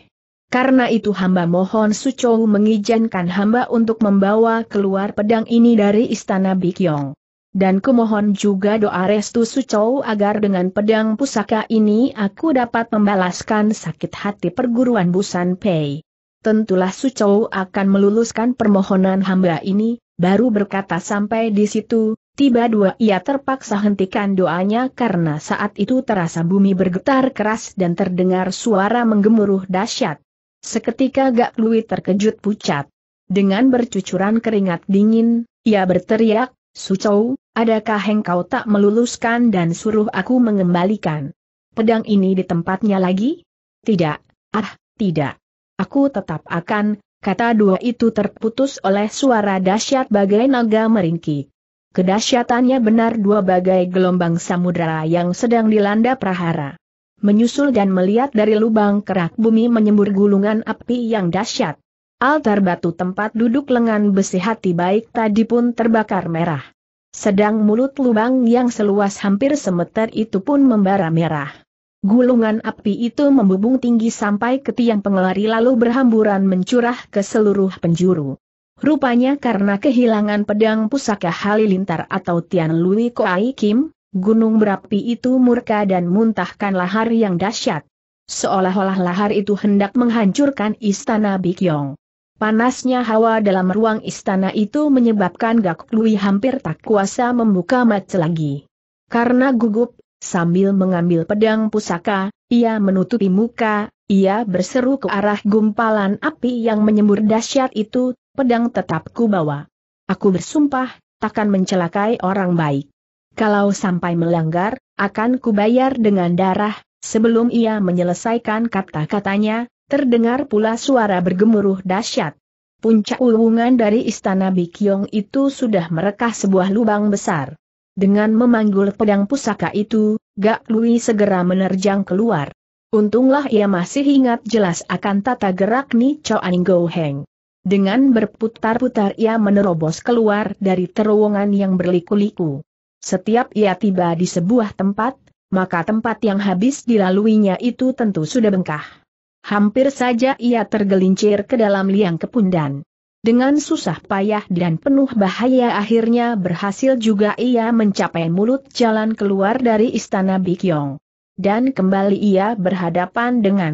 Karena itu hamba mohon Sucou mengizinkan hamba untuk membawa keluar pedang ini dari istana Bikyong. Dan kumohon juga doa restu Sucou agar dengan pedang pusaka ini aku dapat membalaskan sakit hati perguruan Busan Pei. Tentulah Sucou akan meluluskan permohonan hamba ini, baru berkata sampai di situ, Tiba dua ia terpaksa hentikan doanya karena saat itu terasa bumi bergetar keras dan terdengar suara menggemuruh dahsyat. Seketika Gak Lui terkejut pucat. Dengan bercucuran keringat dingin, ia berteriak, Sucou, adakah engkau tak meluluskan dan suruh aku mengembalikan? Pedang ini di tempatnya lagi? Tidak, ah, tidak. Aku tetap akan, kata dua itu terputus oleh suara dahsyat bagai naga meringki. Kedahsyatannya benar dua bagai gelombang samudera yang sedang dilanda prahara. Menyusul dan melihat dari lubang kerak bumi menyembur gulungan api yang dahsyat. Altar batu tempat duduk lengan besi hati baik tadi pun terbakar merah. Sedang mulut lubang yang seluas hampir semeter itu pun membara merah. Gulungan api itu membubung tinggi sampai ke tiang pengelari lalu berhamburan mencurah ke seluruh penjuru. Rupanya karena kehilangan pedang pusaka Halilintar atau Tian Lui Koai Kim, gunung berapi itu murka dan muntahkan lahar yang dahsyat. Seolah-olah lahar itu hendak menghancurkan istana Bikyong. Panasnya hawa dalam ruang istana itu menyebabkan Gak Lui hampir tak kuasa membuka mata lagi. Karena gugup, sambil mengambil pedang pusaka, ia menutupi muka, ia berseru ke arah gumpalan api yang menyembur dahsyat itu, pedang tetap ku bawa. Aku bersumpah, takkan mencelakai orang baik. Kalau sampai melanggar, akan kubayar dengan darah, sebelum ia menyelesaikan kata-katanya, terdengar pula suara bergemuruh dahsyat. Puncak ulungan dari istana Bikyong itu sudah merekah sebuah lubang besar. Dengan memanggul pedang pusaka itu, Gak Lui segera menerjang keluar. Untunglah ia masih ingat jelas akan tata gerak Ni Choan Go Heng. Dengan berputar-putar ia menerobos keluar dari terowongan yang berliku-liku. Setiap ia tiba di sebuah tempat, maka tempat yang habis dilaluinya itu tentu sudah bengkah. Hampir saja ia tergelincir ke dalam liang kepundan. Dengan susah payah dan penuh bahaya akhirnya berhasil juga ia mencapai mulut jalan keluar dari istana Bikyong. Dan kembali ia berhadapan dengan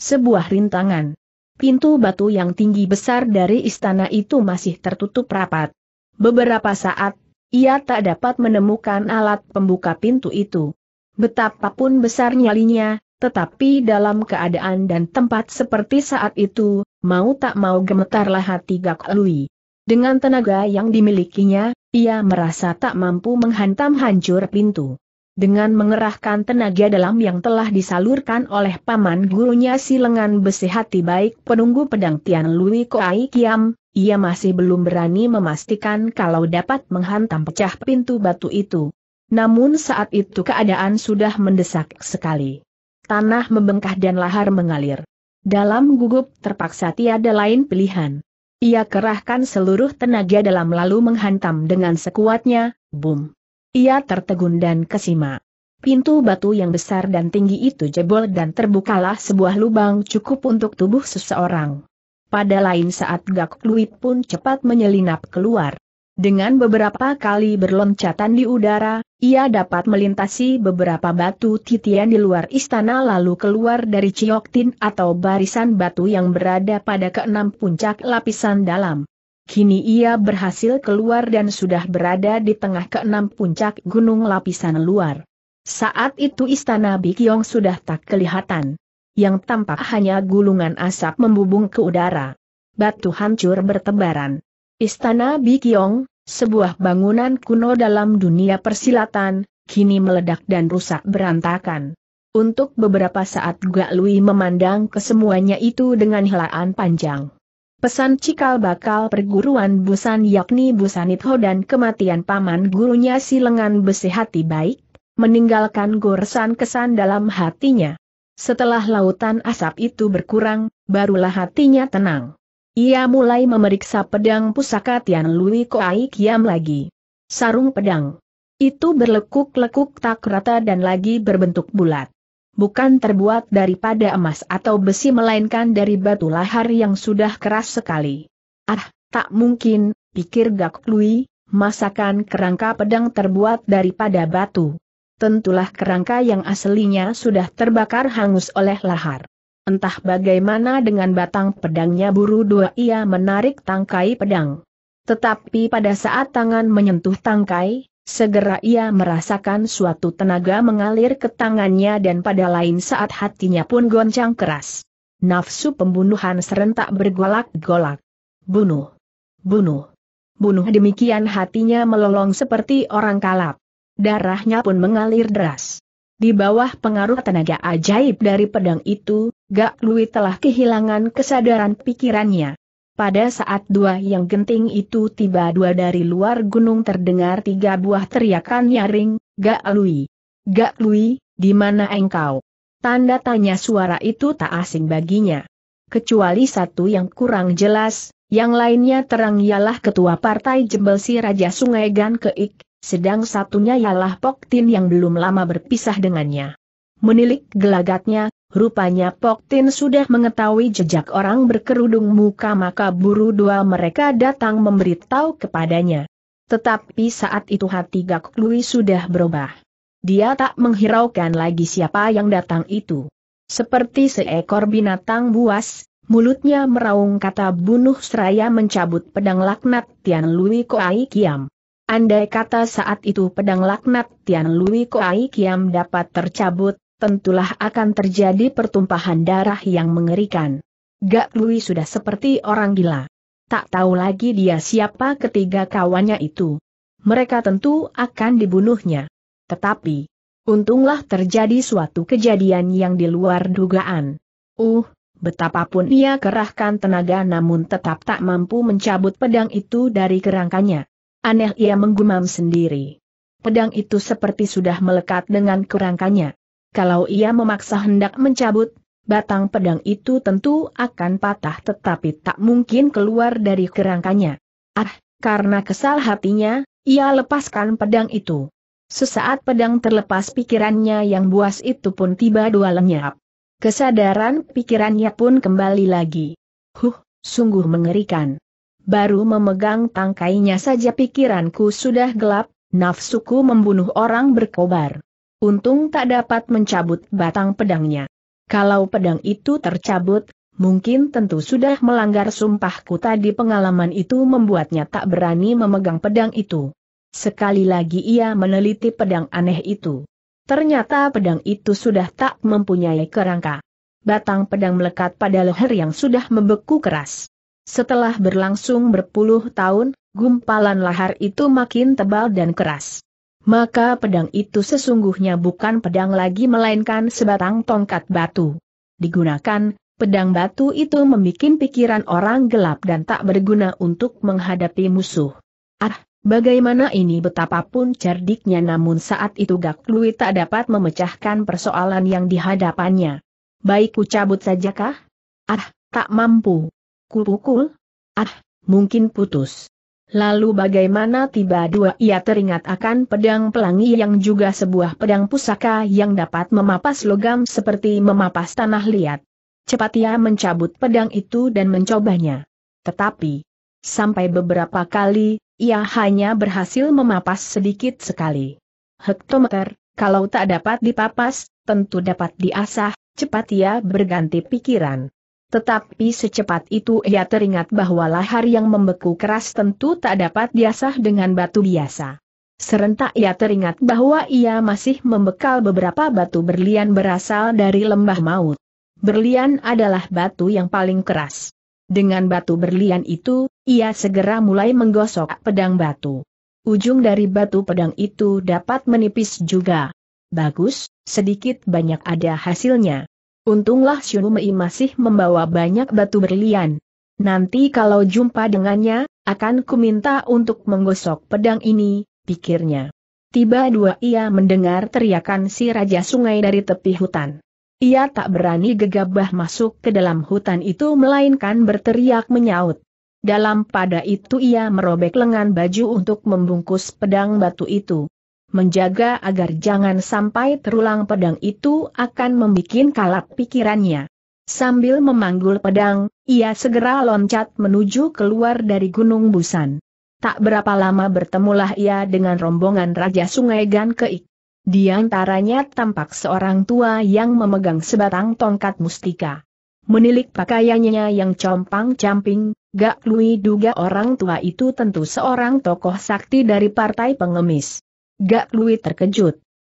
sebuah rintangan. Pintu batu yang tinggi besar dari istana itu masih tertutup rapat. Beberapa saat, ia tak dapat menemukan alat pembuka pintu itu. Betapapun besar nyalinya, tetapi dalam keadaan dan tempat seperti saat itu, mau tak mau gemetarlah hati Gak Lui. Dengan tenaga yang dimilikinya, ia merasa tak mampu menghantam hancur pintu. Dengan mengerahkan tenaga dalam yang telah disalurkan oleh paman gurunya si lengan besi hati baik penunggu pedang Tian Lui Koai Kiam, ia masih belum berani memastikan kalau dapat menghantam pecah pintu batu itu. Namun saat itu keadaan sudah mendesak sekali. Tanah membengkah dan lahar mengalir. Dalam gugup terpaksa tiada lain pilihan. Ia kerahkan seluruh tenaga dalam lalu menghantam dengan sekuatnya, boom. Ia tertegun dan kesima. Pintu batu yang besar dan tinggi itu jebol dan terbukalah sebuah lubang cukup untuk tubuh seseorang. Pada lain saat Gak Lui pun cepat menyelinap keluar. Dengan beberapa kali berloncatan di udara, ia dapat melintasi beberapa batu titian di luar istana lalu keluar dari cioktin atau barisan batu yang berada pada keenam puncak lapisan dalam. Kini ia berhasil keluar dan sudah berada di tengah keenam puncak gunung lapisan luar. Saat itu istana Bikyong sudah tak kelihatan. Yang tampak hanya gulungan asap membubung ke udara. Batu hancur bertebaran. Istana Bikyong, sebuah bangunan kuno dalam dunia persilatan, kini meledak dan rusak berantakan. Untuk beberapa saat Gak Lui memandang kesemuanya itu dengan helaan panjang. Pesan cikal bakal perguruan Busan yakni Itho dan kematian paman gurunya si lengan besi hati baik, meninggalkan goresan kesan dalam hatinya. Setelah lautan asap itu berkurang, barulah hatinya tenang. Ia mulai memeriksa pedang pusaka Tian Lui Koai Kiam lagi. Sarung pedang. Itu berlekuk-lekuk tak rata dan lagi berbentuk bulat bukan terbuat daripada emas atau besi melainkan dari batu lahar yang sudah keras sekali. Ah, tak mungkin, pikir Gak Lui, masakan kerangka pedang terbuat daripada batu. Tentulah kerangka yang aslinya sudah terbakar hangus oleh lahar. Entah bagaimana dengan batang pedangnya buru dua ia menarik tangkai pedang. Tetapi pada saat tangan menyentuh tangkai, Segera ia merasakan suatu tenaga mengalir ke tangannya dan pada lain saat hatinya pun goncang keras. Nafsu pembunuhan serentak bergolak-golak. Bunuh. Bunuh. Bunuh demikian hatinya melolong seperti orang kalap. Darahnya pun mengalir deras. Di bawah pengaruh tenaga ajaib dari pedang itu, Gak Lui telah kehilangan kesadaran pikirannya. Pada saat dua yang genting itu tiba dua dari luar gunung terdengar tiga buah teriakan nyaring, Gak Lui. Gak Lui, di mana engkau? Tanda tanya suara itu tak asing baginya. Kecuali satu yang kurang jelas, yang lainnya terang ialah ketua partai jebel si Raja Sungai Gan Keik, sedang satunya ialah Pok Tin yang belum lama berpisah dengannya. Menilik gelagatnya, Rupanya Pok Tin sudah mengetahui jejak orang berkerudung muka maka buru dua mereka datang memberitahu kepadanya. Tetapi saat itu hati Gak Lui sudah berubah. Dia tak menghiraukan lagi siapa yang datang itu. Seperti seekor binatang buas, mulutnya meraung kata bunuh seraya mencabut pedang laknat Tian Lui Koai Kiam. Andai kata saat itu pedang laknat Tian Lui Koai Kiam dapat tercabut, tentulah akan terjadi pertumpahan darah yang mengerikan. Gak Lui sudah seperti orang gila. Tak tahu lagi dia siapa ketiga kawannya itu. Mereka tentu akan dibunuhnya. Tetapi, untunglah terjadi suatu kejadian yang di luar dugaan. Uh, betapapun ia kerahkan tenaga namun tetap tak mampu mencabut pedang itu dari kerangkanya. Aneh ia menggumam sendiri. Pedang itu seperti sudah melekat dengan kerangkanya kalau ia memaksa hendak mencabut, batang pedang itu tentu akan patah tetapi tak mungkin keluar dari kerangkanya. Ah, karena kesal hatinya, ia lepaskan pedang itu. Sesaat pedang terlepas pikirannya yang buas itu pun tiba dua lenyap. Kesadaran pikirannya pun kembali lagi. Huh, sungguh mengerikan. Baru memegang tangkainya saja pikiranku sudah gelap, nafsuku membunuh orang berkobar. Untung tak dapat mencabut batang pedangnya. Kalau pedang itu tercabut, mungkin tentu sudah melanggar sumpahku tadi pengalaman itu membuatnya tak berani memegang pedang itu. Sekali lagi ia meneliti pedang aneh itu. Ternyata pedang itu sudah tak mempunyai kerangka. Batang pedang melekat pada leher yang sudah membeku keras. Setelah berlangsung berpuluh tahun, gumpalan lahar itu makin tebal dan keras maka pedang itu sesungguhnya bukan pedang lagi melainkan sebatang tongkat batu. Digunakan, pedang batu itu membuat pikiran orang gelap dan tak berguna untuk menghadapi musuh. Ah, bagaimana ini betapapun cerdiknya namun saat itu Gak Lui tak dapat memecahkan persoalan yang dihadapannya. Baik ku cabut sajakah? Ah, tak mampu. Kupukul? Ah, mungkin putus. Lalu bagaimana tiba dua ia teringat akan pedang pelangi yang juga sebuah pedang pusaka yang dapat memapas logam seperti memapas tanah liat. Cepat ia mencabut pedang itu dan mencobanya. Tetapi, sampai beberapa kali, ia hanya berhasil memapas sedikit sekali. Hektometer, kalau tak dapat dipapas, tentu dapat diasah, cepat ia berganti pikiran. Tetapi secepat itu ia teringat bahwa lahar yang membeku keras tentu tak dapat diasah dengan batu biasa. Serentak ia teringat bahwa ia masih membekal beberapa batu berlian berasal dari lembah maut. Berlian adalah batu yang paling keras. Dengan batu berlian itu, ia segera mulai menggosok pedang batu. Ujung dari batu pedang itu dapat menipis juga. Bagus, sedikit banyak ada hasilnya. Untunglah Mei masih membawa banyak batu berlian. Nanti kalau jumpa dengannya, akan kuminta untuk menggosok pedang ini, pikirnya. Tiba dua ia mendengar teriakan si Raja Sungai dari tepi hutan. Ia tak berani gegabah masuk ke dalam hutan itu melainkan berteriak menyaut. Dalam pada itu ia merobek lengan baju untuk membungkus pedang batu itu menjaga agar jangan sampai terulang pedang itu akan membuat kalap pikirannya. Sambil memanggul pedang, ia segera loncat menuju keluar dari Gunung Busan. Tak berapa lama bertemulah ia dengan rombongan Raja Sungai Gan Keik. Di antaranya tampak seorang tua yang memegang sebatang tongkat mustika. Menilik pakaiannya yang compang-camping, Gak Lui duga orang tua itu tentu seorang tokoh sakti dari partai pengemis. Gak Lui terkejut.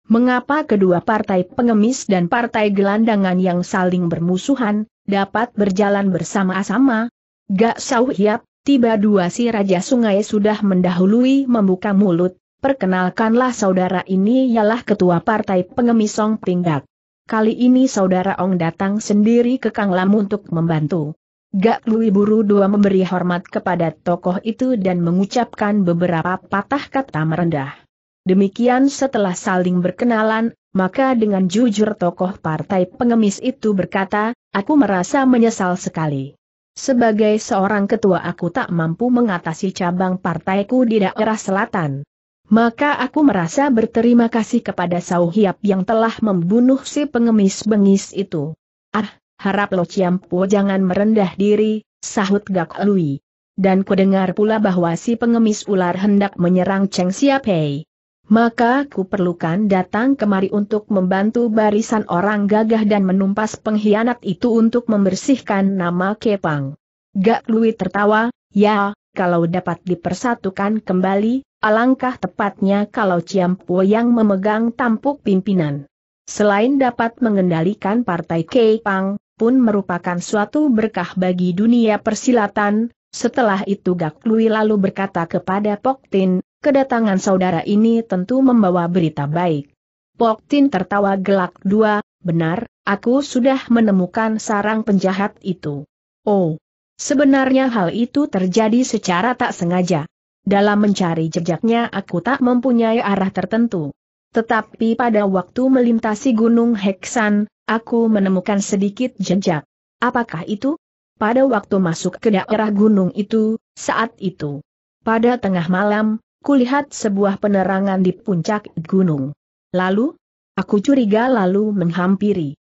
Mengapa kedua partai pengemis dan partai gelandangan yang saling bermusuhan, dapat berjalan bersama-sama? Gak Sau Hiap, tiba dua si Raja Sungai sudah mendahului membuka mulut, perkenalkanlah saudara ini ialah ketua partai pengemis Song Pinggak. Kali ini saudara Ong datang sendiri ke Kang Lam untuk membantu. Gak Lui Buru Dua memberi hormat kepada tokoh itu dan mengucapkan beberapa patah kata merendah. Demikian setelah saling berkenalan, maka dengan jujur tokoh partai pengemis itu berkata, aku merasa menyesal sekali. Sebagai seorang ketua aku tak mampu mengatasi cabang partaiku di daerah selatan. Maka aku merasa berterima kasih kepada hiap yang telah membunuh si pengemis bengis itu. Ah, harap Lo Ciampu jangan merendah diri, sahut Gak Lui. Dan kudengar pula bahwa si pengemis ular hendak menyerang Cheng Siapei maka ku perlukan datang kemari untuk membantu barisan orang gagah dan menumpas pengkhianat itu untuk membersihkan nama Kepang. Gak Lui tertawa, ya, kalau dapat dipersatukan kembali, alangkah tepatnya kalau Po yang memegang tampuk pimpinan. Selain dapat mengendalikan partai Kepang, pun merupakan suatu berkah bagi dunia persilatan, setelah itu Gak Lui lalu berkata kepada Pok Tin, kedatangan saudara ini tentu membawa berita baik. Pok Tin tertawa gelak dua, benar, aku sudah menemukan sarang penjahat itu. Oh, sebenarnya hal itu terjadi secara tak sengaja. Dalam mencari jejaknya aku tak mempunyai arah tertentu. Tetapi pada waktu melintasi Gunung Heksan, aku menemukan sedikit jejak. Apakah itu? Pada waktu masuk ke daerah gunung itu, saat itu. Pada tengah malam, kulihat sebuah penerangan di puncak gunung. Lalu, aku curiga lalu menghampiri.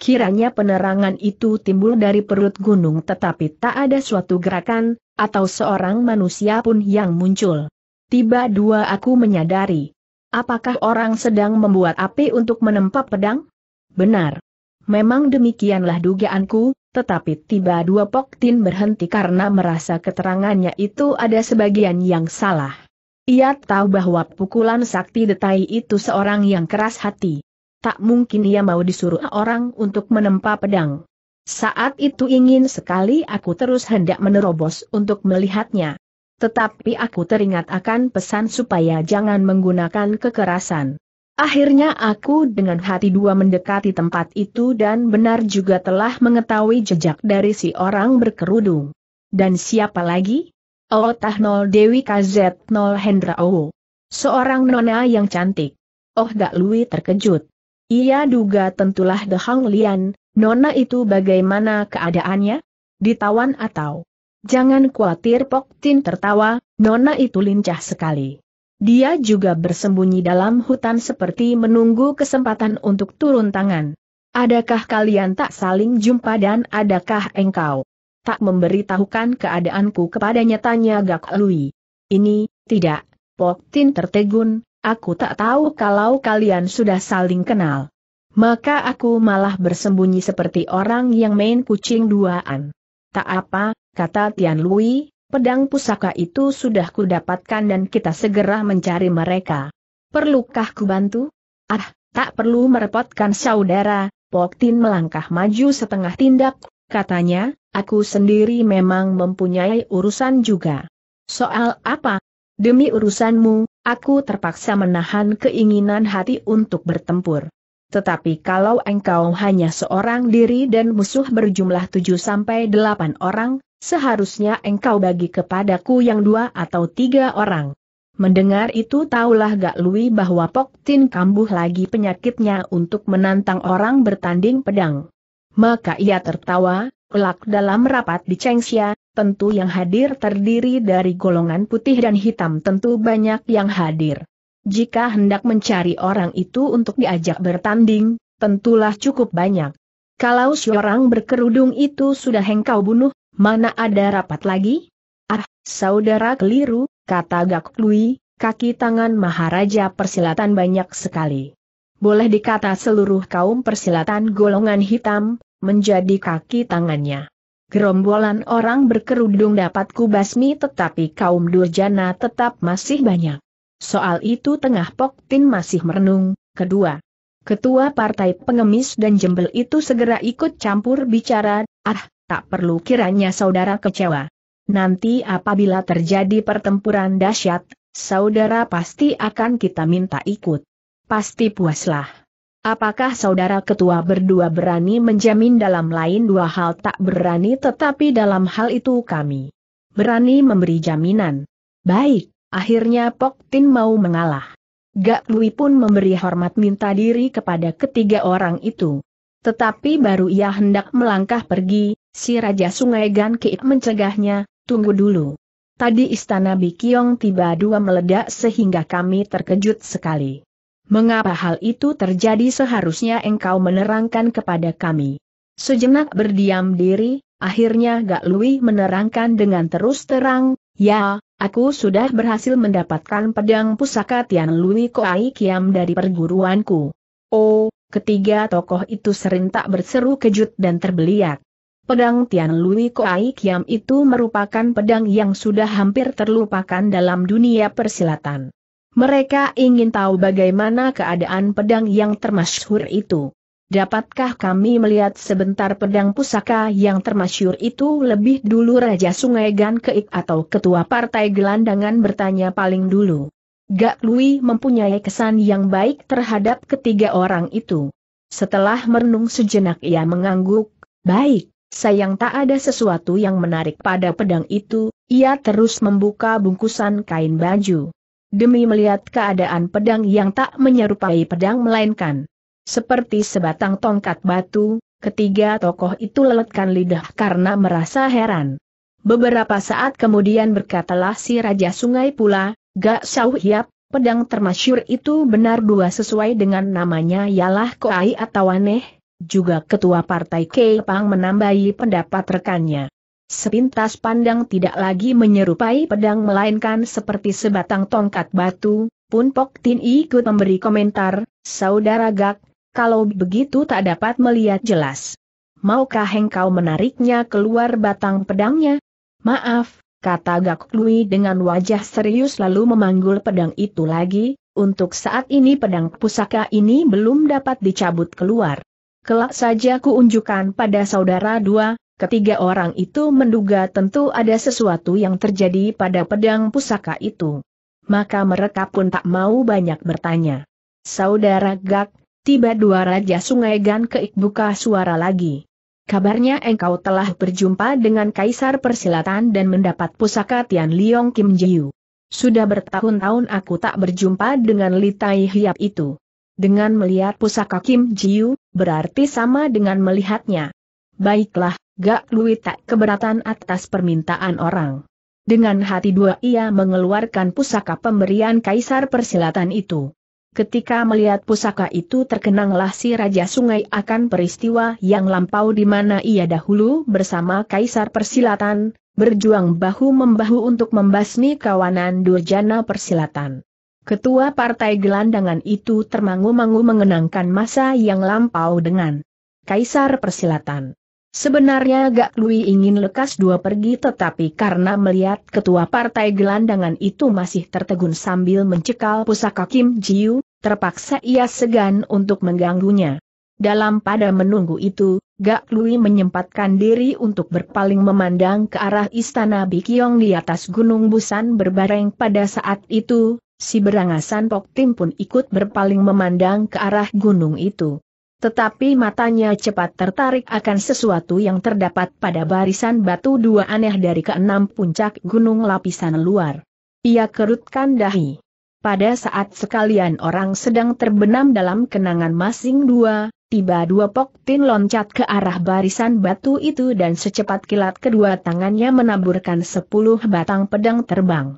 Kiranya penerangan itu timbul dari perut gunung tetapi tak ada suatu gerakan, atau seorang manusia pun yang muncul. Tiba dua aku menyadari. Apakah orang sedang membuat api untuk menempa pedang? Benar. Memang demikianlah dugaanku, tetapi tiba dua Poktin berhenti karena merasa keterangannya itu ada sebagian yang salah. Ia tahu bahwa pukulan sakti detai itu seorang yang keras hati. Tak mungkin ia mau disuruh orang untuk menempa pedang. Saat itu ingin sekali aku terus hendak menerobos untuk melihatnya. Tetapi aku teringat akan pesan supaya jangan menggunakan kekerasan. Akhirnya aku dengan hati dua mendekati tempat itu dan benar juga telah mengetahui jejak dari si orang berkerudung. Dan siapa lagi? Ootah Nol Dewi KZ Nol Hendra Owo. Seorang nona yang cantik. Oh Dak Lui terkejut. Ia duga tentulah The Hang Lian, nona itu bagaimana keadaannya? Ditawan atau? Jangan khawatir Pok Tin tertawa, nona itu lincah sekali. Dia juga bersembunyi dalam hutan seperti menunggu kesempatan untuk turun tangan. Adakah kalian tak saling jumpa dan adakah engkau tak memberitahukan keadaanku kepadanya tanya Gak Lui. Ini, tidak, Pok Tin tertegun, aku tak tahu kalau kalian sudah saling kenal. Maka aku malah bersembunyi seperti orang yang main kucing duaan. Tak apa, kata Tian Lui, pedang pusaka itu sudah kudapatkan dan kita segera mencari mereka. Perlukah ku bantu? Ah, tak perlu merepotkan saudara, Pok Tin melangkah maju setengah tindak, katanya, aku sendiri memang mempunyai urusan juga. Soal apa? Demi urusanmu, aku terpaksa menahan keinginan hati untuk bertempur. Tetapi kalau engkau hanya seorang diri dan musuh berjumlah 7-8 orang, seharusnya engkau bagi kepadaku yang dua atau tiga orang. Mendengar itu taulah Gak Lui bahwa Pok Tin kambuh lagi penyakitnya untuk menantang orang bertanding pedang. Maka ia tertawa, kelak dalam rapat di Chengxia, tentu yang hadir terdiri dari golongan putih dan hitam tentu banyak yang hadir. Jika hendak mencari orang itu untuk diajak bertanding, tentulah cukup banyak. Kalau seorang berkerudung itu sudah hengkau bunuh, mana ada rapat lagi? Ah, saudara keliru, kata Gak Lui, kaki tangan Maharaja persilatan banyak sekali. Boleh dikata seluruh kaum persilatan golongan hitam, menjadi kaki tangannya. Gerombolan orang berkerudung dapat kubasmi tetapi kaum durjana tetap masih banyak. Soal itu tengah Poktin masih merenung, kedua. Ketua partai pengemis dan jembel itu segera ikut campur bicara, ah, tak perlu kiranya saudara kecewa. Nanti apabila terjadi pertempuran dahsyat, saudara pasti akan kita minta ikut. Pasti puaslah. Apakah saudara ketua berdua berani menjamin dalam lain dua hal tak berani tetapi dalam hal itu kami berani memberi jaminan? Baik, akhirnya Pok Tin mau mengalah. Gak Lui pun memberi hormat minta diri kepada ketiga orang itu. Tetapi baru ia hendak melangkah pergi, si Raja Sungai Gan Kiik mencegahnya, tunggu dulu. Tadi istana Bikyong tiba dua meledak sehingga kami terkejut sekali. Mengapa hal itu terjadi seharusnya engkau menerangkan kepada kami. Sejenak berdiam diri, akhirnya Gak Lui menerangkan dengan terus terang, ya, aku sudah berhasil mendapatkan pedang pusaka Tian Lui Koai Kiam dari perguruanku. Oh, ketiga tokoh itu serentak berseru kejut dan terbeliak. Pedang Tian Lui Koai Kiam itu merupakan pedang yang sudah hampir terlupakan dalam dunia persilatan. Mereka ingin tahu bagaimana keadaan pedang yang termasyhur itu. Dapatkah kami melihat sebentar pedang pusaka yang termasyhur itu lebih dulu Raja Sungai Gan Keik atau Ketua Partai Gelandangan bertanya paling dulu. Gak Lui mempunyai kesan yang baik terhadap ketiga orang itu. Setelah merenung sejenak ia mengangguk, baik, sayang tak ada sesuatu yang menarik pada pedang itu, ia terus membuka bungkusan kain baju demi melihat keadaan pedang yang tak menyerupai pedang melainkan. Seperti sebatang tongkat batu, ketiga tokoh itu leletkan lidah karena merasa heran. Beberapa saat kemudian berkatalah si Raja Sungai pula, Gak Xiao Hiap, pedang termasyur itu benar dua sesuai dengan namanya ialah Koai atau Aneh, juga Ketua Partai Kepang menambahi pendapat rekannya. Sepintas pandang tidak lagi menyerupai pedang melainkan seperti sebatang tongkat batu, pun Pok Tin ikut memberi komentar, Saudara Gak, kalau begitu tak dapat melihat jelas. Maukah engkau menariknya keluar batang pedangnya? Maaf, kata Gak Lui dengan wajah serius lalu memanggul pedang itu lagi, untuk saat ini pedang pusaka ini belum dapat dicabut keluar. Kelak saja kuunjukkan pada saudara dua, Ketiga orang itu menduga tentu ada sesuatu yang terjadi pada pedang pusaka itu. Maka mereka pun tak mau banyak bertanya. Saudara Gak, tiba dua raja sungai Gan keik buka suara lagi. Kabarnya engkau telah berjumpa dengan Kaisar Persilatan dan mendapat pusaka Tian Liong Kim Jiu. Sudah bertahun-tahun aku tak berjumpa dengan Litai Hiap itu. Dengan melihat pusaka Kim Jiu, berarti sama dengan melihatnya. Baiklah, Gak Lui tak keberatan atas permintaan orang. Dengan hati dua ia mengeluarkan pusaka pemberian Kaisar Persilatan itu. Ketika melihat pusaka itu terkenanglah si Raja Sungai akan peristiwa yang lampau di mana ia dahulu bersama Kaisar Persilatan, berjuang bahu-membahu untuk membasmi kawanan Durjana Persilatan. Ketua Partai Gelandangan itu termangu-mangu mengenangkan masa yang lampau dengan Kaisar Persilatan. Sebenarnya Gak Lui ingin lekas dua pergi tetapi karena melihat ketua partai gelandangan itu masih tertegun sambil mencekal pusaka Kim Jiu, terpaksa ia segan untuk mengganggunya. Dalam pada menunggu itu, Gak Lui menyempatkan diri untuk berpaling memandang ke arah istana Bikyong di atas gunung Busan berbareng pada saat itu, si berangasan Pok Tim pun ikut berpaling memandang ke arah gunung itu. Tetapi matanya cepat tertarik akan sesuatu yang terdapat pada barisan batu dua aneh dari keenam puncak gunung lapisan luar. Ia kerutkan dahi. Pada saat sekalian orang sedang terbenam dalam kenangan masing dua, Tiba dua Pok Tin loncat ke arah barisan batu itu dan secepat kilat kedua tangannya menaburkan sepuluh batang pedang terbang.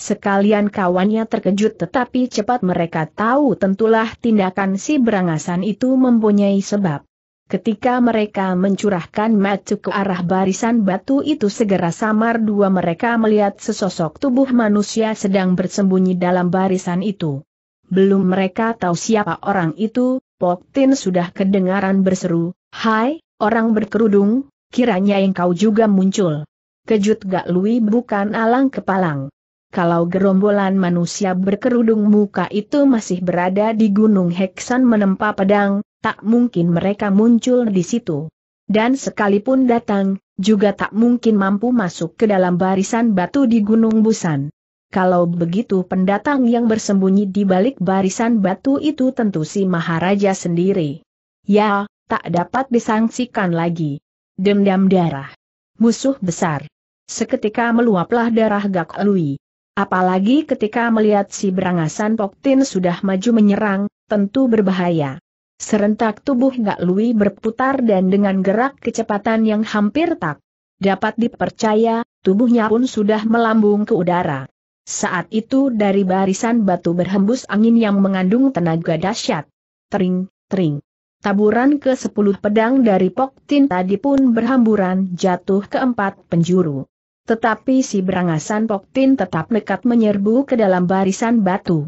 Sekalian kawannya terkejut tetapi cepat mereka tahu tentulah tindakan si berangasan itu mempunyai sebab. Ketika mereka mencurahkan mata ke arah barisan batu itu segera samar dua mereka melihat sesosok tubuh manusia sedang bersembunyi dalam barisan itu. Belum mereka tahu siapa orang itu, Tin sudah kedengaran berseru, Hai, orang berkerudung, kiranya engkau juga muncul. Kejut Gak Lui bukan alang kepalang kalau gerombolan manusia berkerudung muka itu masih berada di Gunung Heksan menempa pedang, tak mungkin mereka muncul di situ. Dan sekalipun datang, juga tak mungkin mampu masuk ke dalam barisan batu di Gunung Busan. Kalau begitu pendatang yang bersembunyi di balik barisan batu itu tentu si Maharaja sendiri. Ya, tak dapat disangsikan lagi. Dendam darah. Musuh besar. Seketika meluaplah darah Gak Lui. Apalagi ketika melihat si berangasan Poktin sudah maju menyerang, tentu berbahaya. Serentak tubuh Gak Lui berputar dan dengan gerak kecepatan yang hampir tak dapat dipercaya, tubuhnya pun sudah melambung ke udara. Saat itu dari barisan batu berhembus angin yang mengandung tenaga dahsyat. Tering, tering. Taburan ke sepuluh pedang dari Poktin tadi pun berhamburan jatuh ke empat penjuru. Tetapi si berangasan Poktin tetap nekat menyerbu ke dalam barisan batu.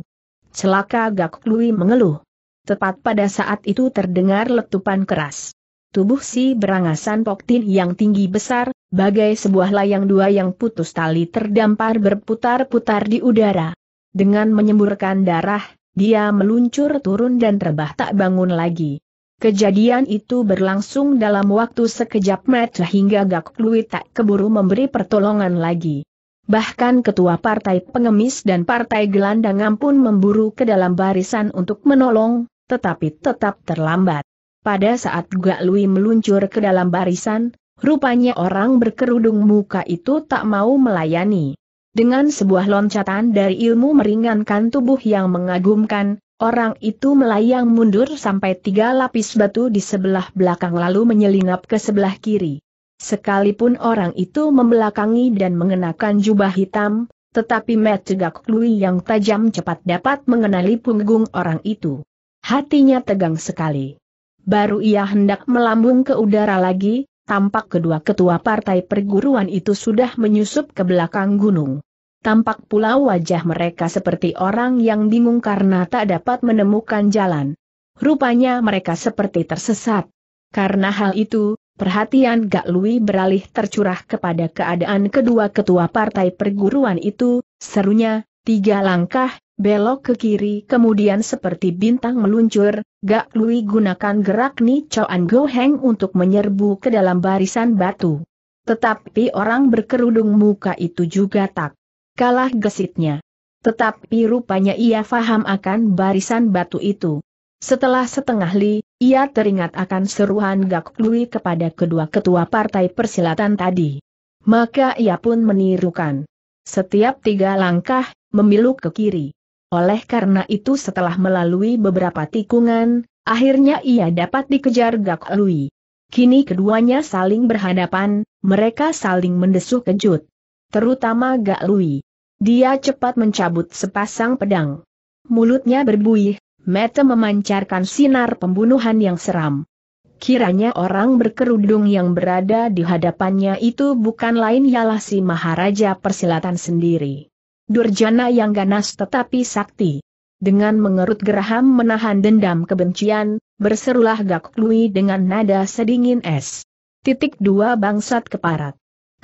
Celaka Gak Lui mengeluh. Tepat pada saat itu terdengar letupan keras. Tubuh si berangasan Poktin yang tinggi besar, bagai sebuah layang dua yang putus tali terdampar berputar-putar di udara. Dengan menyemburkan darah, dia meluncur turun dan terbah tak bangun lagi. Kejadian itu berlangsung dalam waktu sekejap mata hingga Gak Lui tak keburu memberi pertolongan lagi. Bahkan ketua partai pengemis dan partai gelandangan pun memburu ke dalam barisan untuk menolong, tetapi tetap terlambat. Pada saat Gak Lui meluncur ke dalam barisan, rupanya orang berkerudung muka itu tak mau melayani. Dengan sebuah loncatan dari ilmu meringankan tubuh yang mengagumkan, Orang itu melayang mundur sampai tiga lapis batu di sebelah belakang lalu menyelinap ke sebelah kiri. Sekalipun orang itu membelakangi dan mengenakan jubah hitam, tetapi Matt Tegak yang tajam cepat dapat mengenali punggung orang itu. Hatinya tegang sekali. Baru ia hendak melambung ke udara lagi, tampak kedua ketua partai perguruan itu sudah menyusup ke belakang gunung. Tampak pula wajah mereka seperti orang yang bingung karena tak dapat menemukan jalan. Rupanya mereka seperti tersesat. Karena hal itu, perhatian Gak Lui beralih tercurah kepada keadaan kedua ketua partai perguruan itu, serunya, tiga langkah, belok ke kiri kemudian seperti bintang meluncur, Gak Lui gunakan gerak Ni Choan Go Heng untuk menyerbu ke dalam barisan batu. Tetapi orang berkerudung muka itu juga tak kalah gesitnya. Tetapi rupanya ia faham akan barisan batu itu. Setelah setengah li, ia teringat akan seruan Gak Lui kepada kedua ketua partai persilatan tadi. Maka ia pun menirukan. Setiap tiga langkah, memilu ke kiri. Oleh karena itu setelah melalui beberapa tikungan, akhirnya ia dapat dikejar Gak Lui. Kini keduanya saling berhadapan, mereka saling mendesuh kejut terutama Gak Lui. Dia cepat mencabut sepasang pedang. Mulutnya berbuih, mata memancarkan sinar pembunuhan yang seram. Kiranya orang berkerudung yang berada di hadapannya itu bukan lain ialah si Maharaja Persilatan sendiri. Durjana yang ganas tetapi sakti. Dengan mengerut geraham menahan dendam kebencian, berserulah Gak Lui dengan nada sedingin es. Titik dua bangsat keparat.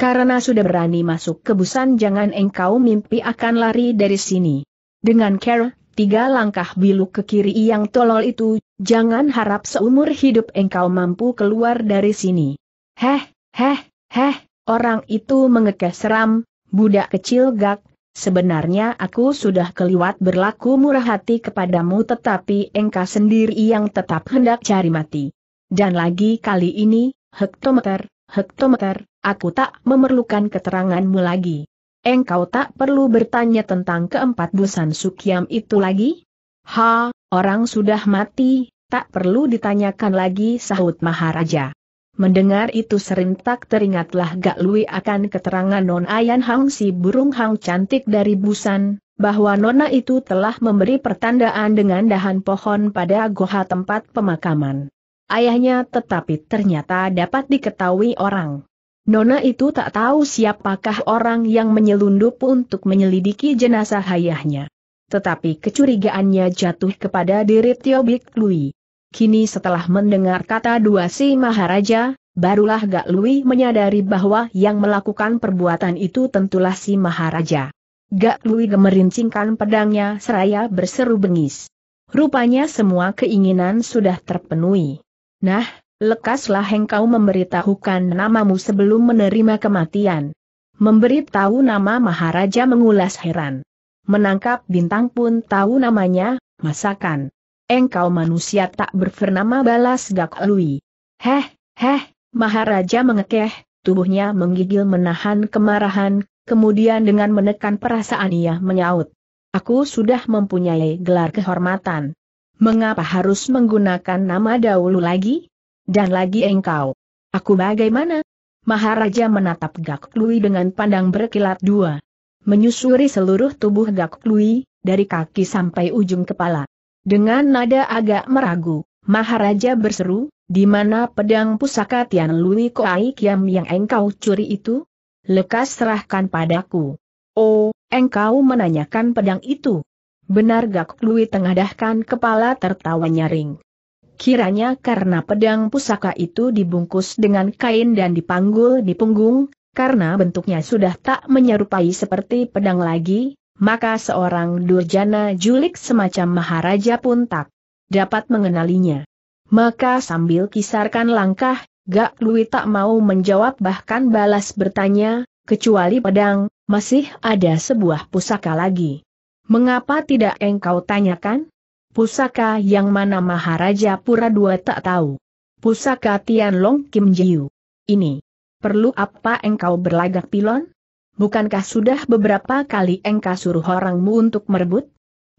Karena sudah berani masuk ke busan jangan engkau mimpi akan lari dari sini. Dengan care, tiga langkah bilu ke kiri yang tolol itu, jangan harap seumur hidup engkau mampu keluar dari sini. Heh, heh, heh, orang itu mengekeh seram, budak kecil gak, Sebenarnya aku sudah keliwat berlaku murah hati kepadamu tetapi engkau sendiri yang tetap hendak cari mati. Dan lagi kali ini, hektometer, hektometer, aku tak memerlukan keteranganmu lagi. Engkau tak perlu bertanya tentang keempat busan sukiam itu lagi? Ha, orang sudah mati, tak perlu ditanyakan lagi sahut Maharaja. Mendengar itu serentak teringatlah Gak Lui akan keterangan Non Ayan Hang si burung Hang cantik dari Busan, bahwa Nona itu telah memberi pertandaan dengan dahan pohon pada goha tempat pemakaman ayahnya tetapi ternyata dapat diketahui orang. Nona itu tak tahu siapakah orang yang menyelundup untuk menyelidiki jenazah ayahnya. Tetapi kecurigaannya jatuh kepada diri Tio Bik Lui. Kini setelah mendengar kata dua si Maharaja, barulah Gak Lui menyadari bahwa yang melakukan perbuatan itu tentulah si Maharaja. Gak Lui gemerincingkan pedangnya seraya berseru bengis. Rupanya semua keinginan sudah terpenuhi. Nah, lekaslah engkau memberitahukan namamu sebelum menerima kematian. Memberitahu nama Maharaja mengulas heran. Menangkap bintang pun tahu namanya, masakan. Engkau manusia tak berfernama balas Gak Lui. Heh, heh, Maharaja mengekeh, tubuhnya menggigil menahan kemarahan, kemudian dengan menekan perasaan ia menyaut. Aku sudah mempunyai gelar kehormatan. Mengapa harus menggunakan nama dahulu lagi? Dan lagi engkau. Aku bagaimana? Maharaja menatap Gak Lui dengan pandang berkilat dua. Menyusuri seluruh tubuh Gak Lui, dari kaki sampai ujung kepala. Dengan nada agak meragu, Maharaja berseru, di mana pedang pusaka Tian Lui Koai Kiam yang engkau curi itu? Lekas serahkan padaku. Oh, engkau menanyakan pedang itu. Benar Gak Lui tengadahkan kepala tertawa nyaring. Kiranya karena pedang pusaka itu dibungkus dengan kain dan dipanggul di punggung, karena bentuknya sudah tak menyerupai seperti pedang lagi, maka seorang durjana julik semacam maharaja pun tak dapat mengenalinya. Maka sambil kisarkan langkah, Gak Lui tak mau menjawab bahkan balas bertanya, kecuali pedang, masih ada sebuah pusaka lagi. Mengapa tidak engkau tanyakan? Pusaka yang mana Maharaja Pura Dua tak tahu. Pusaka Tianlong Kim Jiu. Ini. Perlu apa engkau berlagak pilon? Bukankah sudah beberapa kali engkau suruh orangmu untuk merebut?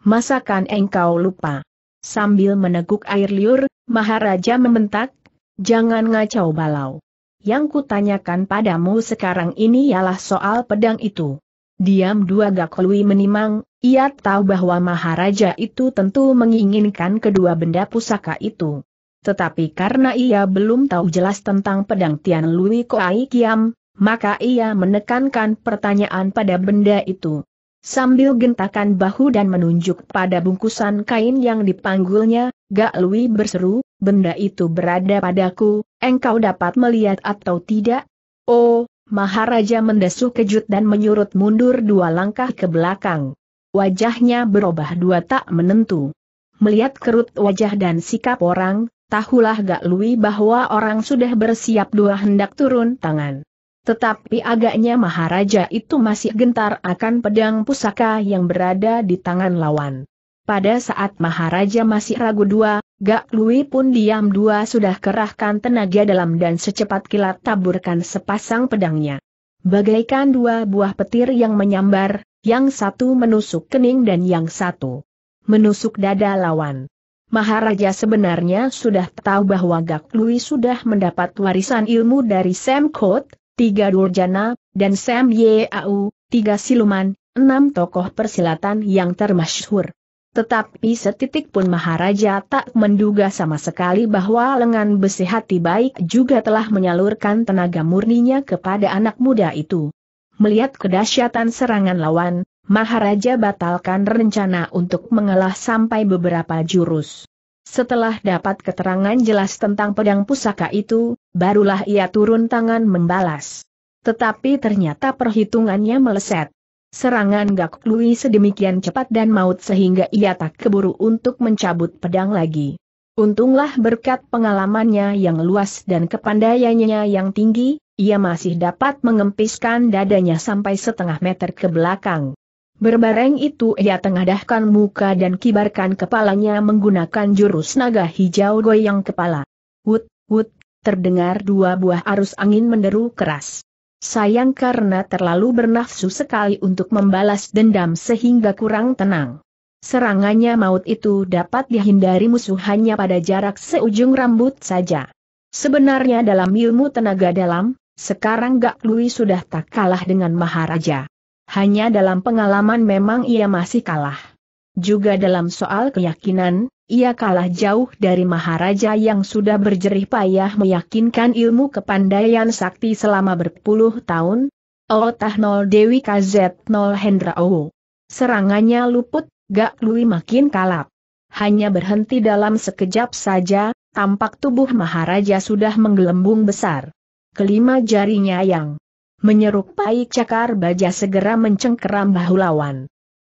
Masakan engkau lupa? Sambil meneguk air liur, Maharaja membentak, jangan ngacau balau. Yang kutanyakan padamu sekarang ini ialah soal pedang itu. Diam dua gak menimang, ia tahu bahwa Maharaja itu tentu menginginkan kedua benda pusaka itu. Tetapi karena ia belum tahu jelas tentang pedang Tian Lui Koai Kiam, maka ia menekankan pertanyaan pada benda itu. Sambil gentakan bahu dan menunjuk pada bungkusan kain yang dipanggulnya, Gak Lui berseru, benda itu berada padaku, engkau dapat melihat atau tidak? Oh, Maharaja mendesuh kejut dan menyurut mundur dua langkah ke belakang. Wajahnya berubah dua tak menentu. Melihat kerut wajah dan sikap orang, tahulah Gak Lui bahwa orang sudah bersiap dua hendak turun tangan. Tetapi agaknya Maharaja itu masih gentar akan pedang pusaka yang berada di tangan lawan. Pada saat Maharaja masih ragu dua, Gak Lui pun diam dua sudah kerahkan tenaga dalam dan secepat kilat taburkan sepasang pedangnya. Bagaikan dua buah petir yang menyambar, yang satu menusuk kening dan yang satu menusuk dada lawan. Maharaja sebenarnya sudah tahu bahwa Gak Lui sudah mendapat warisan ilmu dari Sam Kot, tiga Durjana, dan Sam Yeau, tiga siluman, enam tokoh persilatan yang termasyhur. Tetapi setitik pun Maharaja tak menduga sama sekali bahwa lengan besi hati baik juga telah menyalurkan tenaga murninya kepada anak muda itu. Melihat kedahsyatan serangan lawan, Maharaja batalkan rencana untuk mengalah sampai beberapa jurus. Setelah dapat keterangan jelas tentang pedang pusaka itu, barulah ia turun tangan membalas. Tetapi ternyata perhitungannya meleset. Serangan Gak Lui sedemikian cepat dan maut sehingga ia tak keburu untuk mencabut pedang lagi. Untunglah berkat pengalamannya yang luas dan kepandaiannya yang tinggi, ia masih dapat mengempiskan dadanya sampai setengah meter ke belakang. Berbareng itu ia tengadahkan muka dan kibarkan kepalanya menggunakan jurus naga hijau goyang kepala. Wut, wut, terdengar dua buah arus angin menderu keras. Sayang karena terlalu bernafsu sekali untuk membalas dendam sehingga kurang tenang. Serangannya maut itu dapat dihindari musuh hanya pada jarak seujung rambut saja. Sebenarnya dalam ilmu tenaga dalam, sekarang Gak Lui sudah tak kalah dengan Maharaja. Hanya dalam pengalaman memang ia masih kalah. Juga dalam soal keyakinan, ia kalah jauh dari Maharaja yang sudah berjerih payah meyakinkan ilmu kepandaian sakti selama berpuluh tahun. Otah nol Dewi KZ nol Hendra Owo. Serangannya luput, Gak Lui makin kalap. Hanya berhenti dalam sekejap saja, tampak tubuh Maharaja sudah menggelembung besar kelima jarinya yang menyerupai cakar baja segera mencengkeram bahu lawan.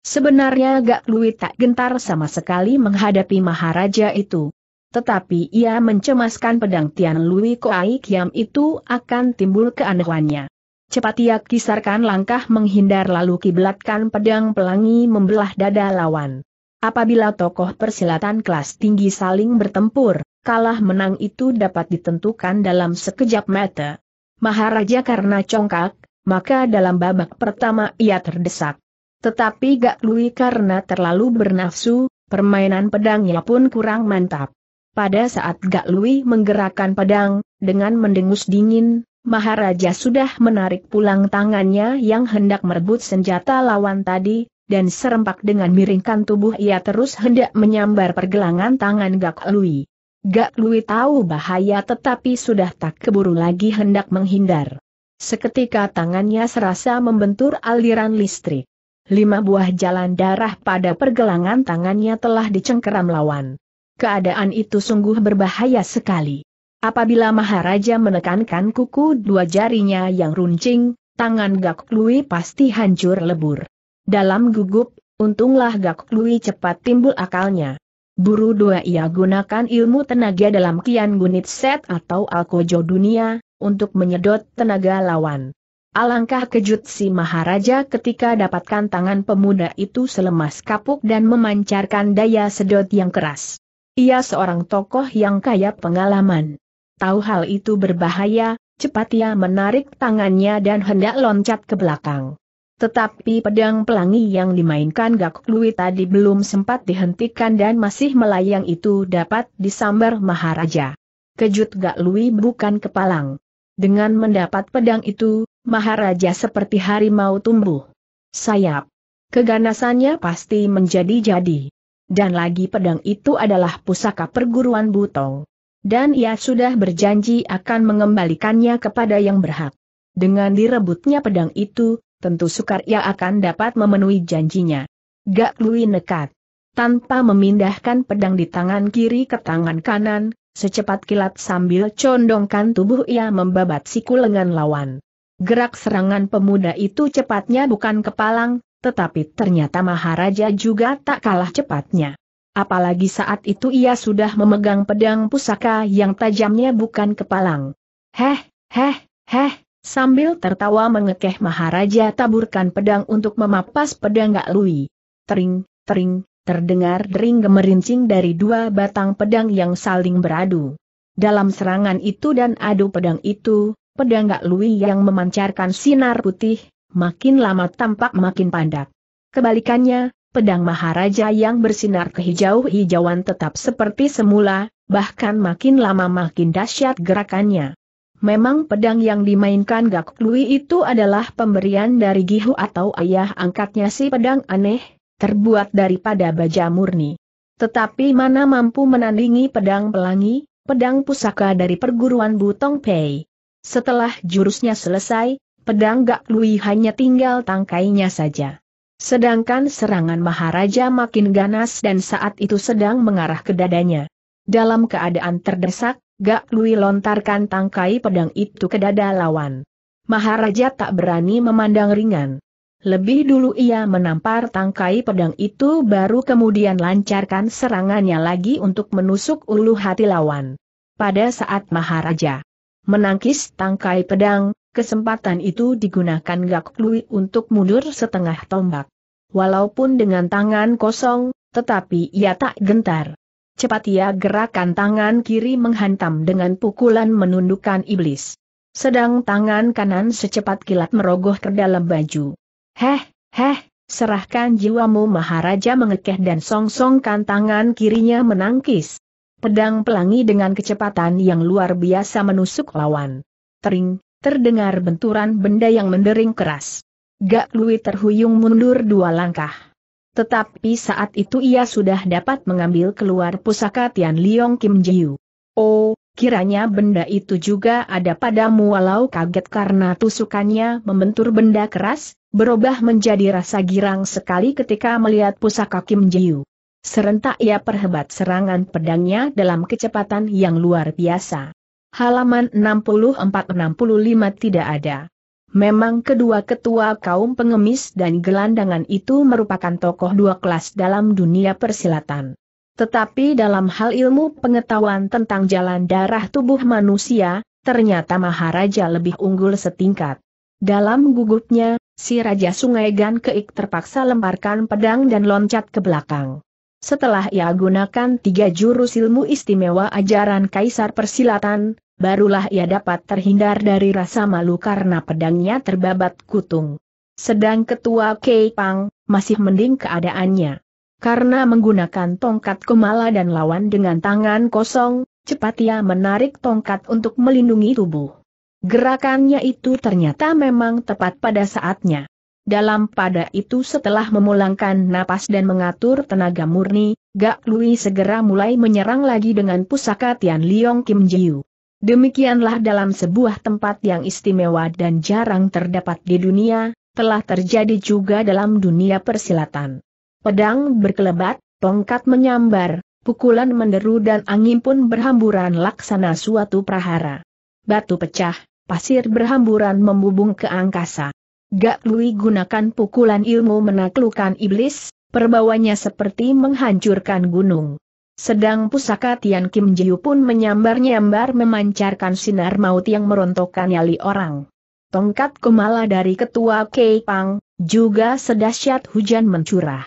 Sebenarnya Gak Lui tak gentar sama sekali menghadapi Maharaja itu. Tetapi ia mencemaskan pedang Tian Lui Koai Kiam itu akan timbul keanehannya. Cepat ia kisarkan langkah menghindar lalu kiblatkan pedang pelangi membelah dada lawan. Apabila tokoh persilatan kelas tinggi saling bertempur, kalah menang itu dapat ditentukan dalam sekejap mata. Maharaja karena congkak, maka dalam babak pertama ia terdesak. Tetapi Gak Lui karena terlalu bernafsu, permainan pedangnya pun kurang mantap. Pada saat Gak Lui menggerakkan pedang, dengan mendengus dingin, Maharaja sudah menarik pulang tangannya yang hendak merebut senjata lawan tadi, dan serempak dengan miringkan tubuh ia terus hendak menyambar pergelangan tangan Gak Lui. Gak Lui tahu bahaya tetapi sudah tak keburu lagi hendak menghindar. Seketika tangannya serasa membentur aliran listrik. Lima buah jalan darah pada pergelangan tangannya telah dicengkeram lawan. Keadaan itu sungguh berbahaya sekali. Apabila Maharaja menekankan kuku dua jarinya yang runcing, tangan Gak Lui pasti hancur lebur. Dalam gugup, untunglah Gak Lui cepat timbul akalnya. Buru dua ia gunakan ilmu tenaga dalam kian gunit set atau alkojo dunia, untuk menyedot tenaga lawan. Alangkah kejut si Maharaja ketika dapatkan tangan pemuda itu selemas kapuk dan memancarkan daya sedot yang keras. Ia seorang tokoh yang kaya pengalaman. Tahu hal itu berbahaya, cepat ia menarik tangannya dan hendak loncat ke belakang. Tetapi pedang pelangi yang dimainkan Gak Lui tadi belum sempat dihentikan dan masih melayang itu dapat disambar Maharaja. Kejut Gak Lui bukan kepalang. Dengan mendapat pedang itu, Maharaja seperti harimau tumbuh. Sayap. Keganasannya pasti menjadi-jadi. Dan lagi pedang itu adalah pusaka perguruan Butong. Dan ia sudah berjanji akan mengembalikannya kepada yang berhak. Dengan direbutnya pedang itu, tentu sukar ia akan dapat memenuhi janjinya. Gak Lui nekat. Tanpa memindahkan pedang di tangan kiri ke tangan kanan, secepat kilat sambil condongkan tubuh ia membabat siku lengan lawan. Gerak serangan pemuda itu cepatnya bukan kepalang, tetapi ternyata Maharaja juga tak kalah cepatnya. Apalagi saat itu ia sudah memegang pedang pusaka yang tajamnya bukan kepalang. Heh, heh, heh, Sambil tertawa mengekeh Maharaja taburkan pedang untuk memapas pedang Gak Lui. Tering, tering, terdengar dering gemerincing dari dua batang pedang yang saling beradu. Dalam serangan itu dan adu pedang itu, pedang Gak Lui yang memancarkan sinar putih, makin lama tampak makin pandak. Kebalikannya, pedang Maharaja yang bersinar kehijau-hijauan tetap seperti semula, bahkan makin lama makin dahsyat gerakannya. Memang pedang yang dimainkan Gak Lui itu adalah pemberian dari Gihu atau ayah angkatnya si pedang aneh, terbuat daripada baja murni. Tetapi mana mampu menandingi pedang pelangi, pedang pusaka dari perguruan Butong Pei. Setelah jurusnya selesai, pedang Gak Lui hanya tinggal tangkainya saja. Sedangkan serangan Maharaja makin ganas dan saat itu sedang mengarah ke dadanya. Dalam keadaan terdesak, Gak Lui lontarkan tangkai pedang itu ke dada lawan. Maharaja tak berani memandang ringan. Lebih dulu ia menampar tangkai pedang itu baru kemudian lancarkan serangannya lagi untuk menusuk ulu hati lawan. Pada saat Maharaja menangkis tangkai pedang, kesempatan itu digunakan Gak Lui untuk mundur setengah tombak. Walaupun dengan tangan kosong, tetapi ia tak gentar. Cepat ia gerakan tangan kiri menghantam dengan pukulan menundukkan iblis. Sedang tangan kanan secepat kilat merogoh ke dalam baju. Heh, heh, serahkan jiwamu Maharaja mengekeh dan songsongkan tangan kirinya menangkis. Pedang pelangi dengan kecepatan yang luar biasa menusuk lawan. Tering, terdengar benturan benda yang mendering keras. Gak Lui terhuyung mundur dua langkah. Tetapi saat itu ia sudah dapat mengambil keluar pusaka Tian Liong Kim Jiu. Oh, kiranya benda itu juga ada padamu walau kaget karena tusukannya membentur benda keras, berubah menjadi rasa girang sekali ketika melihat pusaka Kim Jiu. Serentak ia perhebat serangan pedangnya dalam kecepatan yang luar biasa. Halaman 64-65 tidak ada. Memang kedua ketua kaum pengemis dan gelandangan itu merupakan tokoh dua kelas dalam dunia persilatan. Tetapi dalam hal ilmu pengetahuan tentang jalan darah tubuh manusia, ternyata Maharaja lebih unggul setingkat. Dalam gugupnya, si Raja Sungai Gan Keik terpaksa lemparkan pedang dan loncat ke belakang. Setelah ia gunakan tiga jurus ilmu istimewa ajaran Kaisar Persilatan, barulah ia dapat terhindar dari rasa malu karena pedangnya terbabat kutung. Sedang ketua Kei Pang, masih mending keadaannya. Karena menggunakan tongkat kemala dan lawan dengan tangan kosong, cepat ia menarik tongkat untuk melindungi tubuh. Gerakannya itu ternyata memang tepat pada saatnya. Dalam pada itu setelah memulangkan napas dan mengatur tenaga murni, Gak Lui segera mulai menyerang lagi dengan pusaka Tian Liong Kim Jiu. Demikianlah dalam sebuah tempat yang istimewa dan jarang terdapat di dunia, telah terjadi juga dalam dunia persilatan. Pedang berkelebat, tongkat menyambar, pukulan menderu dan angin pun berhamburan laksana suatu prahara. Batu pecah, pasir berhamburan membubung ke angkasa. Gak Lui gunakan pukulan ilmu menaklukkan iblis, perbawanya seperti menghancurkan gunung. Sedang pusaka Tian Kim Jiu pun menyambar-nyambar memancarkan sinar maut yang merontokkan nyali orang. Tongkat kemala dari ketua Kei Pang, juga sedahsyat hujan mencurah.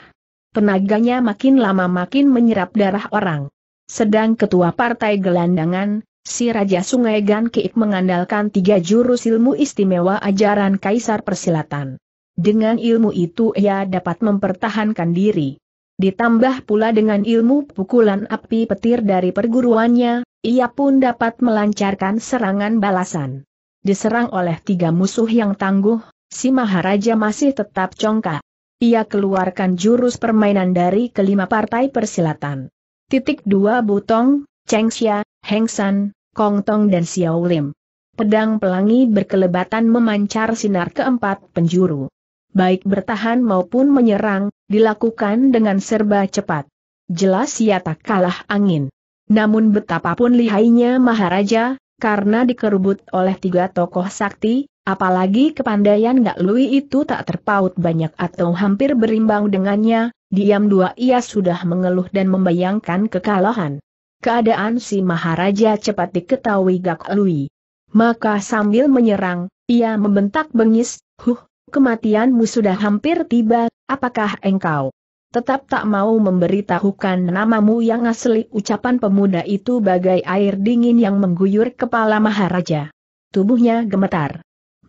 Penaganya makin lama makin menyerap darah orang. Sedang ketua partai gelandangan, Si Raja Sungai Gan Kiik mengandalkan tiga jurus ilmu istimewa ajaran Kaisar Persilatan. Dengan ilmu itu ia dapat mempertahankan diri. Ditambah pula dengan ilmu pukulan api petir dari perguruannya, ia pun dapat melancarkan serangan balasan. Diserang oleh tiga musuh yang tangguh, si Maharaja masih tetap congkak. Ia keluarkan jurus permainan dari kelima partai persilatan. Titik dua butong, Cheng Xia, Heng San, Kong Tong dan Xiao Lim. Pedang pelangi berkelebatan memancar sinar keempat penjuru. Baik bertahan maupun menyerang, dilakukan dengan serba cepat. Jelas ia tak kalah angin. Namun betapapun lihainya Maharaja, karena dikerubut oleh tiga tokoh sakti, apalagi kepandaian Gak Lui itu tak terpaut banyak atau hampir berimbang dengannya, diam dua ia sudah mengeluh dan membayangkan kekalahan keadaan si Maharaja cepat diketahui Gak Lui. Maka sambil menyerang, ia membentak bengis, huh, kematianmu sudah hampir tiba, apakah engkau? Tetap tak mau memberitahukan namamu yang asli ucapan pemuda itu bagai air dingin yang mengguyur kepala Maharaja. Tubuhnya gemetar.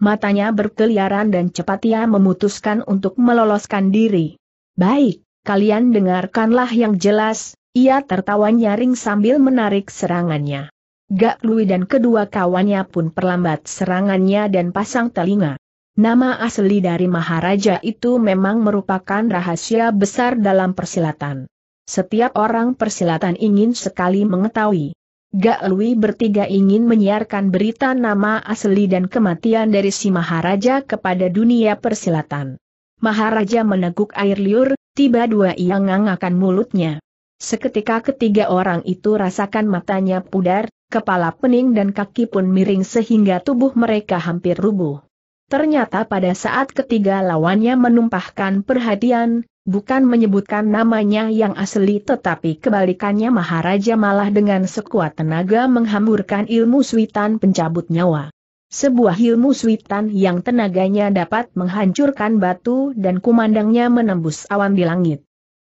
Matanya berkeliaran dan cepat ia memutuskan untuk meloloskan diri. Baik, kalian dengarkanlah yang jelas, ia tertawa nyaring sambil menarik serangannya. Gak Lui dan kedua kawannya pun perlambat serangannya dan pasang telinga. Nama asli dari Maharaja itu memang merupakan rahasia besar dalam persilatan. Setiap orang persilatan ingin sekali mengetahui. Gak Lui bertiga ingin menyiarkan berita nama asli dan kematian dari si Maharaja kepada dunia persilatan. Maharaja meneguk air liur, Tiba dua yang ngangakan mulutnya. Seketika ketiga orang itu rasakan matanya pudar, kepala pening dan kaki pun miring sehingga tubuh mereka hampir rubuh. Ternyata pada saat ketiga lawannya menumpahkan perhatian, bukan menyebutkan namanya yang asli tetapi kebalikannya Maharaja malah dengan sekuat tenaga menghamburkan ilmu suitan pencabut nyawa. Sebuah ilmu switan yang tenaganya dapat menghancurkan batu dan kumandangnya menembus awan di langit.